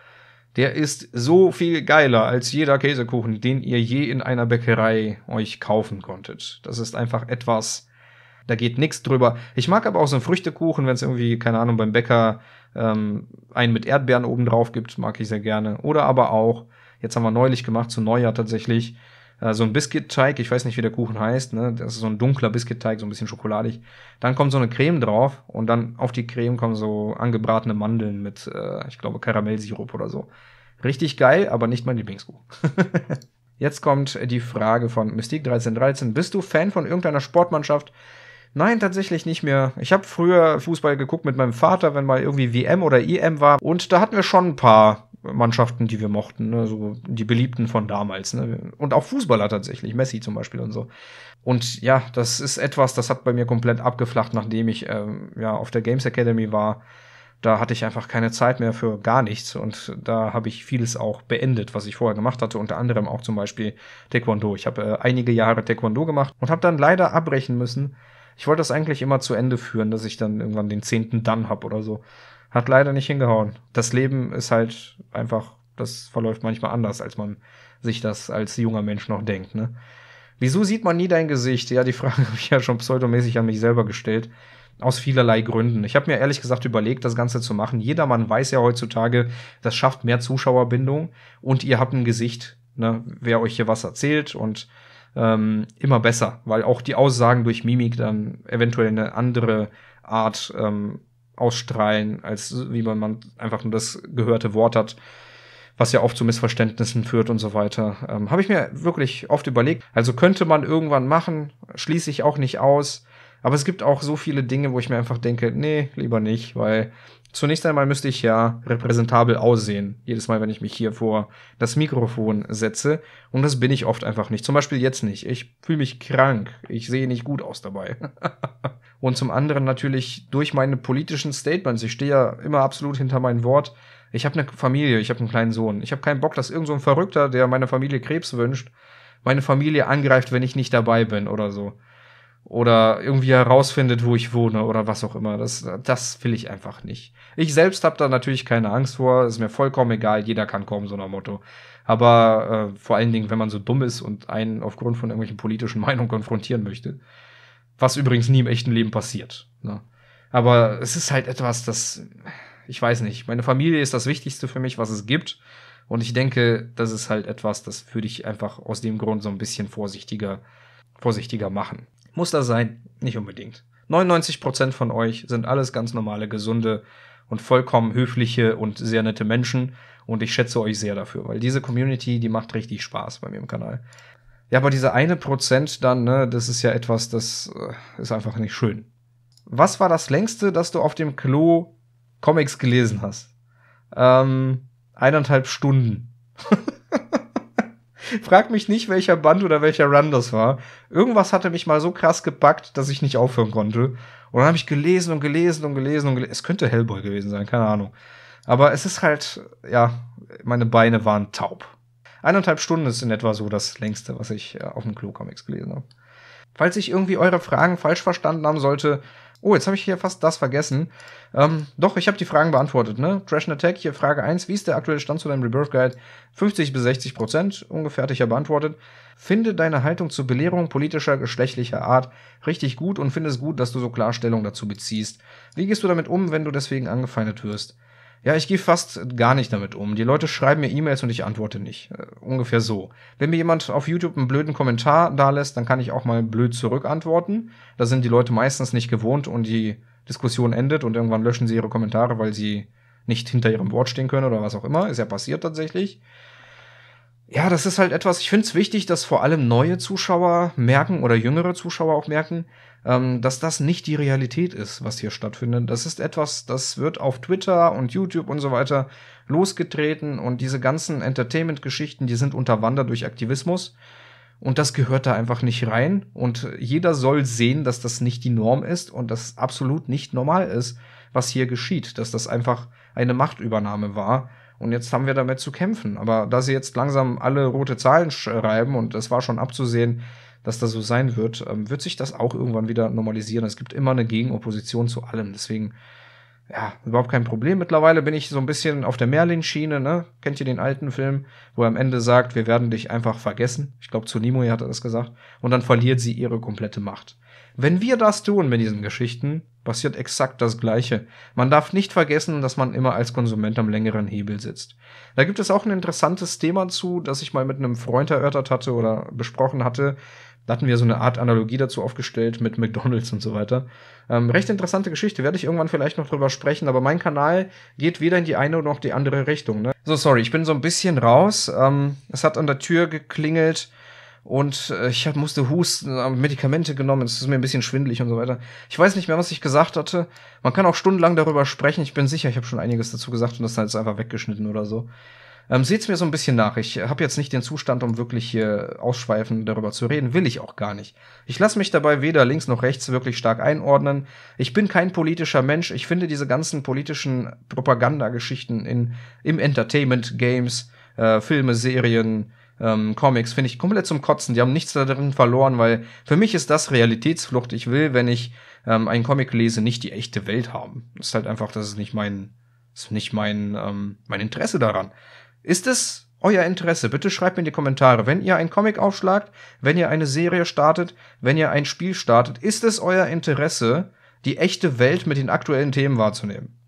[SPEAKER 1] Der ist so viel geiler als jeder Käsekuchen, den ihr je in einer Bäckerei euch kaufen konntet. Das ist einfach etwas, da geht nichts drüber. Ich mag aber auch so einen Früchtekuchen, wenn es irgendwie, keine Ahnung, beim Bäcker ähm, einen mit Erdbeeren oben drauf gibt, mag ich sehr gerne. Oder aber auch, jetzt haben wir neulich gemacht, zu Neujahr tatsächlich, äh, so ein Biscuit-Teig, ich weiß nicht, wie der Kuchen heißt, ne? Das ist so ein dunkler Biscuit-Teig, so ein bisschen schokoladig. Dann kommt so eine Creme drauf und dann auf die Creme kommen so angebratene Mandeln mit, äh, ich glaube, Karamellsirup oder so. Richtig geil, aber nicht mein Lieblingskuchen. Jetzt kommt die Frage von Mystique 1313. Bist du Fan von irgendeiner Sportmannschaft? Nein, tatsächlich nicht mehr. Ich habe früher Fußball geguckt mit meinem Vater, wenn mal irgendwie WM oder EM war. Und da hatten wir schon ein paar Mannschaften, die wir mochten, ne? so die beliebten von damals. Ne? Und auch Fußballer tatsächlich, Messi zum Beispiel und so. Und ja, das ist etwas, das hat bei mir komplett abgeflacht, nachdem ich ähm, ja auf der Games Academy war. Da hatte ich einfach keine Zeit mehr für gar nichts und da habe ich vieles auch beendet, was ich vorher gemacht hatte, unter anderem auch zum Beispiel Taekwondo. Ich habe äh, einige Jahre Taekwondo gemacht und habe dann leider abbrechen müssen. Ich wollte das eigentlich immer zu Ende führen, dass ich dann irgendwann den zehnten Dann habe oder so. Hat leider nicht hingehauen. Das Leben ist halt einfach, das verläuft manchmal anders, als man sich das als junger Mensch noch denkt, ne? Wieso sieht man nie dein Gesicht? Ja, die Frage habe ich ja schon pseudomäßig an mich selber gestellt. Aus vielerlei Gründen. Ich habe mir ehrlich gesagt überlegt, das Ganze zu machen. Jedermann weiß ja heutzutage, das schafft mehr Zuschauerbindung und ihr habt ein Gesicht, ne, wer euch hier was erzählt und ähm, immer besser, weil auch die Aussagen durch Mimik dann eventuell eine andere Art ähm, ausstrahlen, als wie man einfach nur das gehörte Wort hat, was ja oft zu Missverständnissen führt und so weiter. Ähm, Habe ich mir wirklich oft überlegt. Also könnte man irgendwann machen, schließe ich auch nicht aus. Aber es gibt auch so viele Dinge, wo ich mir einfach denke, nee, lieber nicht, weil zunächst einmal müsste ich ja repräsentabel aussehen, jedes Mal, wenn ich mich hier vor das Mikrofon setze. Und das bin ich oft einfach nicht. Zum Beispiel jetzt nicht. Ich fühle mich krank. Ich sehe nicht gut aus dabei. und zum anderen natürlich durch meine politischen Statements. Ich stehe ja immer absolut hinter meinem Wort. Ich habe eine Familie, ich habe einen kleinen Sohn. Ich habe keinen Bock, dass irgend so ein Verrückter, der meiner Familie Krebs wünscht, meine Familie angreift, wenn ich nicht dabei bin oder so. Oder irgendwie herausfindet, wo ich wohne oder was auch immer. Das, das will ich einfach nicht. Ich selbst habe da natürlich keine Angst vor. Ist mir vollkommen egal. Jeder kann kommen, so ein Motto. Aber äh, vor allen Dingen, wenn man so dumm ist und einen aufgrund von irgendwelchen politischen Meinungen konfrontieren möchte. Was übrigens nie im echten Leben passiert. Ne? Aber es ist halt etwas, das, ich weiß nicht, meine Familie ist das Wichtigste für mich, was es gibt. Und ich denke, das ist halt etwas, das würde ich einfach aus dem Grund so ein bisschen vorsichtiger, vorsichtiger machen. Muss das sein? Nicht unbedingt. 99% von euch sind alles ganz normale, gesunde und vollkommen höfliche und sehr nette Menschen. Und ich schätze euch sehr dafür, weil diese Community, die macht richtig Spaß bei mir im Kanal. Ja, aber diese eine Prozent dann, ne, das ist ja etwas, das äh, ist einfach nicht schön. Was war das längste, dass du auf dem Klo Comics gelesen hast? Ähm, eineinhalb Stunden. Frag mich nicht, welcher Band oder welcher Run das war. Irgendwas hatte mich mal so krass gepackt, dass ich nicht aufhören konnte. Und dann habe ich gelesen und gelesen und gelesen und gelesen. Es könnte Hellboy gewesen sein, keine Ahnung. Aber es ist halt, ja, meine Beine waren taub. Eineinhalb Stunden ist in etwa so das längste, was ich äh, auf dem Klo Comics gelesen habe. Falls ich irgendwie eure Fragen falsch verstanden haben sollte, oh, jetzt habe ich hier fast das vergessen. Ähm, doch, ich habe die Fragen beantwortet, ne? Trash Attack, hier Frage 1, wie ist der aktuelle Stand zu deinem Rebirth Guide? 50 bis 60 Prozent, ungefähr hatte ich ja beantwortet. Finde deine Haltung zur Belehrung politischer, geschlechtlicher Art richtig gut und finde es gut, dass du so Klarstellung dazu beziehst. Wie gehst du damit um, wenn du deswegen angefeindet wirst? Ja, ich gehe fast gar nicht damit um. Die Leute schreiben mir E-Mails und ich antworte nicht. Äh, ungefähr so. Wenn mir jemand auf YouTube einen blöden Kommentar da lässt, dann kann ich auch mal blöd zurückantworten. Da sind die Leute meistens nicht gewohnt und die Diskussion endet und irgendwann löschen sie ihre Kommentare, weil sie nicht hinter ihrem Wort stehen können oder was auch immer. Ist ja passiert tatsächlich ja, das ist halt etwas, ich finde es wichtig, dass vor allem neue Zuschauer merken oder jüngere Zuschauer auch merken, ähm, dass das nicht die Realität ist, was hier stattfindet. Das ist etwas, das wird auf Twitter und YouTube und so weiter losgetreten und diese ganzen Entertainment-Geschichten, die sind unterwandert durch Aktivismus. Und das gehört da einfach nicht rein. Und jeder soll sehen, dass das nicht die Norm ist und das absolut nicht normal ist, was hier geschieht. Dass das einfach eine Machtübernahme war und jetzt haben wir damit zu kämpfen. Aber da sie jetzt langsam alle rote Zahlen schreiben äh, und es war schon abzusehen, dass das so sein wird, ähm, wird sich das auch irgendwann wieder normalisieren. Es gibt immer eine Gegenopposition zu allem. Deswegen, ja, überhaupt kein Problem. Mittlerweile bin ich so ein bisschen auf der Merlin-Schiene, ne? Kennt ihr den alten Film, wo er am Ende sagt, wir werden dich einfach vergessen? Ich glaube, zu Nimoy hat er das gesagt. Und dann verliert sie ihre komplette Macht. Wenn wir das tun mit diesen Geschichten, passiert exakt das Gleiche. Man darf nicht vergessen, dass man immer als Konsument am längeren Hebel sitzt. Da gibt es auch ein interessantes Thema zu, das ich mal mit einem Freund erörtert hatte oder besprochen hatte. Da hatten wir so eine Art Analogie dazu aufgestellt mit McDonalds und so weiter. Ähm, recht interessante Geschichte, werde ich irgendwann vielleicht noch drüber sprechen, aber mein Kanal geht weder in die eine noch die andere Richtung. Ne? So, sorry, ich bin so ein bisschen raus. Ähm, es hat an der Tür geklingelt und äh, ich hab, musste husten, habe äh, Medikamente genommen, es ist mir ein bisschen schwindelig und so weiter. Ich weiß nicht mehr, was ich gesagt hatte. Man kann auch stundenlang darüber sprechen, ich bin sicher, ich habe schon einiges dazu gesagt und das ist halt jetzt einfach weggeschnitten oder so. Ähm, seht's mir so ein bisschen nach. Ich habe jetzt nicht den Zustand, um wirklich hier ausschweifend darüber zu reden. Will ich auch gar nicht. Ich lasse mich dabei weder links noch rechts wirklich stark einordnen. Ich bin kein politischer Mensch. Ich finde diese ganzen politischen Propagandageschichten in, im Entertainment, Games, äh, Filme, Serien, ähm, Comics, finde ich komplett zum Kotzen. Die haben nichts darin verloren, weil für mich ist das Realitätsflucht. Ich will, wenn ich ähm, einen Comic lese, nicht die echte Welt haben. Das ist halt einfach, das ist nicht mein, ist nicht mein, ähm, mein Interesse daran. Ist es euer Interesse? Bitte schreibt mir in die Kommentare, wenn ihr einen Comic aufschlagt, wenn ihr eine Serie startet, wenn ihr ein Spiel startet, ist es euer Interesse, die echte Welt mit den aktuellen Themen wahrzunehmen?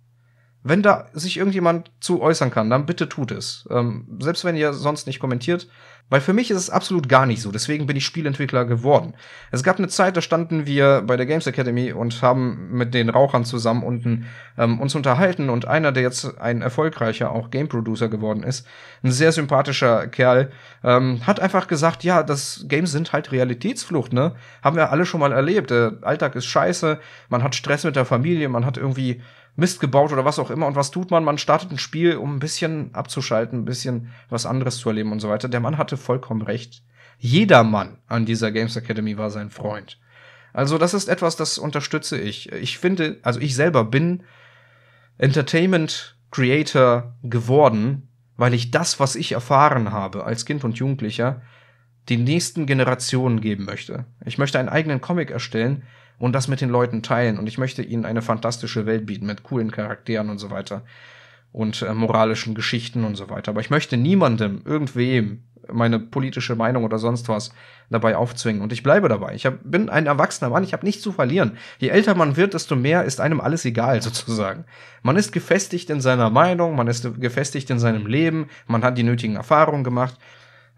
[SPEAKER 1] wenn da sich irgendjemand zu äußern kann, dann bitte tut es. Ähm, selbst wenn ihr sonst nicht kommentiert, weil für mich ist es absolut gar nicht so. Deswegen bin ich Spielentwickler geworden. Es gab eine Zeit, da standen wir bei der Games Academy und haben mit den Rauchern zusammen unten ähm, uns unterhalten und einer, der jetzt ein erfolgreicher auch Game Producer geworden ist, ein sehr sympathischer Kerl, ähm, hat einfach gesagt, ja, das Games sind halt Realitätsflucht, ne? Haben wir alle schon mal erlebt. Der Alltag ist scheiße, man hat Stress mit der Familie, man hat irgendwie Mist gebaut oder was auch immer. Und was tut man? Man startet ein Spiel, um ein bisschen abzuschalten, ein bisschen was anderes zu erleben und so weiter. Der Mann hatte hatte vollkommen recht. Jedermann an dieser Games Academy war sein Freund. Also das ist etwas, das unterstütze ich. Ich finde, also ich selber bin Entertainment Creator geworden, weil ich das, was ich erfahren habe als Kind und Jugendlicher, den nächsten Generationen geben möchte. Ich möchte einen eigenen Comic erstellen und das mit den Leuten teilen und ich möchte ihnen eine fantastische Welt bieten mit coolen Charakteren und so weiter und äh, moralischen Geschichten und so weiter. Aber ich möchte niemandem, irgendwem meine politische Meinung oder sonst was dabei aufzwingen. Und ich bleibe dabei. Ich hab, bin ein erwachsener Mann, ich habe nichts zu verlieren. Je älter man wird, desto mehr ist einem alles egal, sozusagen. Man ist gefestigt in seiner Meinung, man ist gefestigt in seinem Leben, man hat die nötigen Erfahrungen gemacht.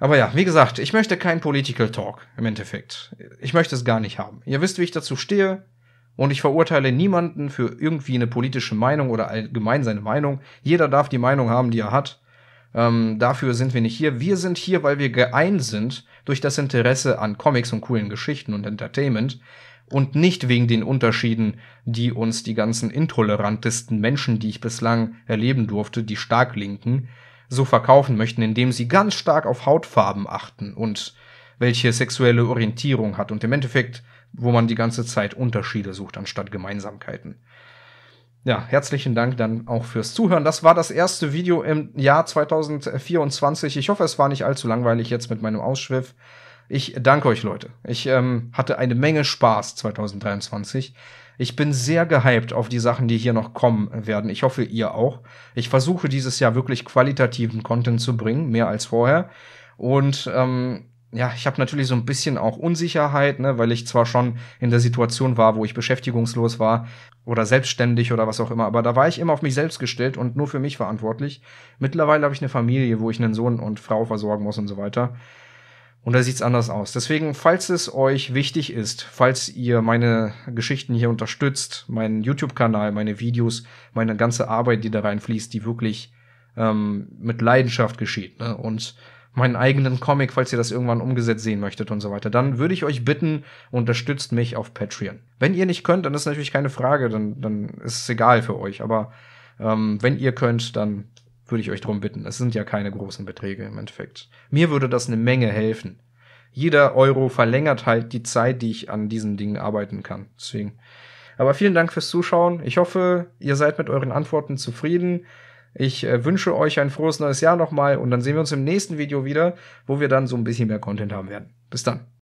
[SPEAKER 1] Aber ja, wie gesagt, ich möchte keinen Political Talk im Endeffekt. Ich möchte es gar nicht haben. Ihr wisst, wie ich dazu stehe. Und ich verurteile niemanden für irgendwie eine politische Meinung oder allgemein seine Meinung. Jeder darf die Meinung haben, die er hat. Ähm, dafür sind wir nicht hier. Wir sind hier, weil wir geeint sind durch das Interesse an Comics und coolen Geschichten und Entertainment und nicht wegen den Unterschieden, die uns die ganzen intolerantesten Menschen, die ich bislang erleben durfte, die stark linken, so verkaufen möchten, indem sie ganz stark auf Hautfarben achten und welche sexuelle Orientierung hat und im Endeffekt, wo man die ganze Zeit Unterschiede sucht anstatt Gemeinsamkeiten ja, herzlichen Dank dann auch fürs Zuhören. Das war das erste Video im Jahr 2024. Ich hoffe, es war nicht allzu langweilig jetzt mit meinem Ausschwiff. Ich danke euch, Leute. Ich ähm, hatte eine Menge Spaß 2023. Ich bin sehr gehypt auf die Sachen, die hier noch kommen werden. Ich hoffe, ihr auch. Ich versuche dieses Jahr wirklich qualitativen Content zu bringen, mehr als vorher. Und ähm, ja, ich habe natürlich so ein bisschen auch Unsicherheit, ne, weil ich zwar schon in der Situation war, wo ich beschäftigungslos war oder selbstständig oder was auch immer, aber da war ich immer auf mich selbst gestellt und nur für mich verantwortlich. Mittlerweile habe ich eine Familie, wo ich einen Sohn und Frau versorgen muss und so weiter. Und da sieht's anders aus. Deswegen, falls es euch wichtig ist, falls ihr meine Geschichten hier unterstützt, meinen YouTube-Kanal, meine Videos, meine ganze Arbeit, die da reinfließt, die wirklich ähm, mit Leidenschaft geschieht ne, und meinen eigenen Comic, falls ihr das irgendwann umgesetzt sehen möchtet und so weiter, dann würde ich euch bitten, unterstützt mich auf Patreon. Wenn ihr nicht könnt, dann ist natürlich keine Frage, dann, dann ist es egal für euch. Aber ähm, wenn ihr könnt, dann würde ich euch darum bitten. Es sind ja keine großen Beträge im Endeffekt. Mir würde das eine Menge helfen. Jeder Euro verlängert halt die Zeit, die ich an diesen Dingen arbeiten kann. Deswegen. Aber vielen Dank fürs Zuschauen. Ich hoffe, ihr seid mit euren Antworten zufrieden. Ich äh, wünsche euch ein frohes neues Jahr nochmal und dann sehen wir uns im nächsten Video wieder, wo wir dann so ein bisschen mehr Content haben werden. Bis dann.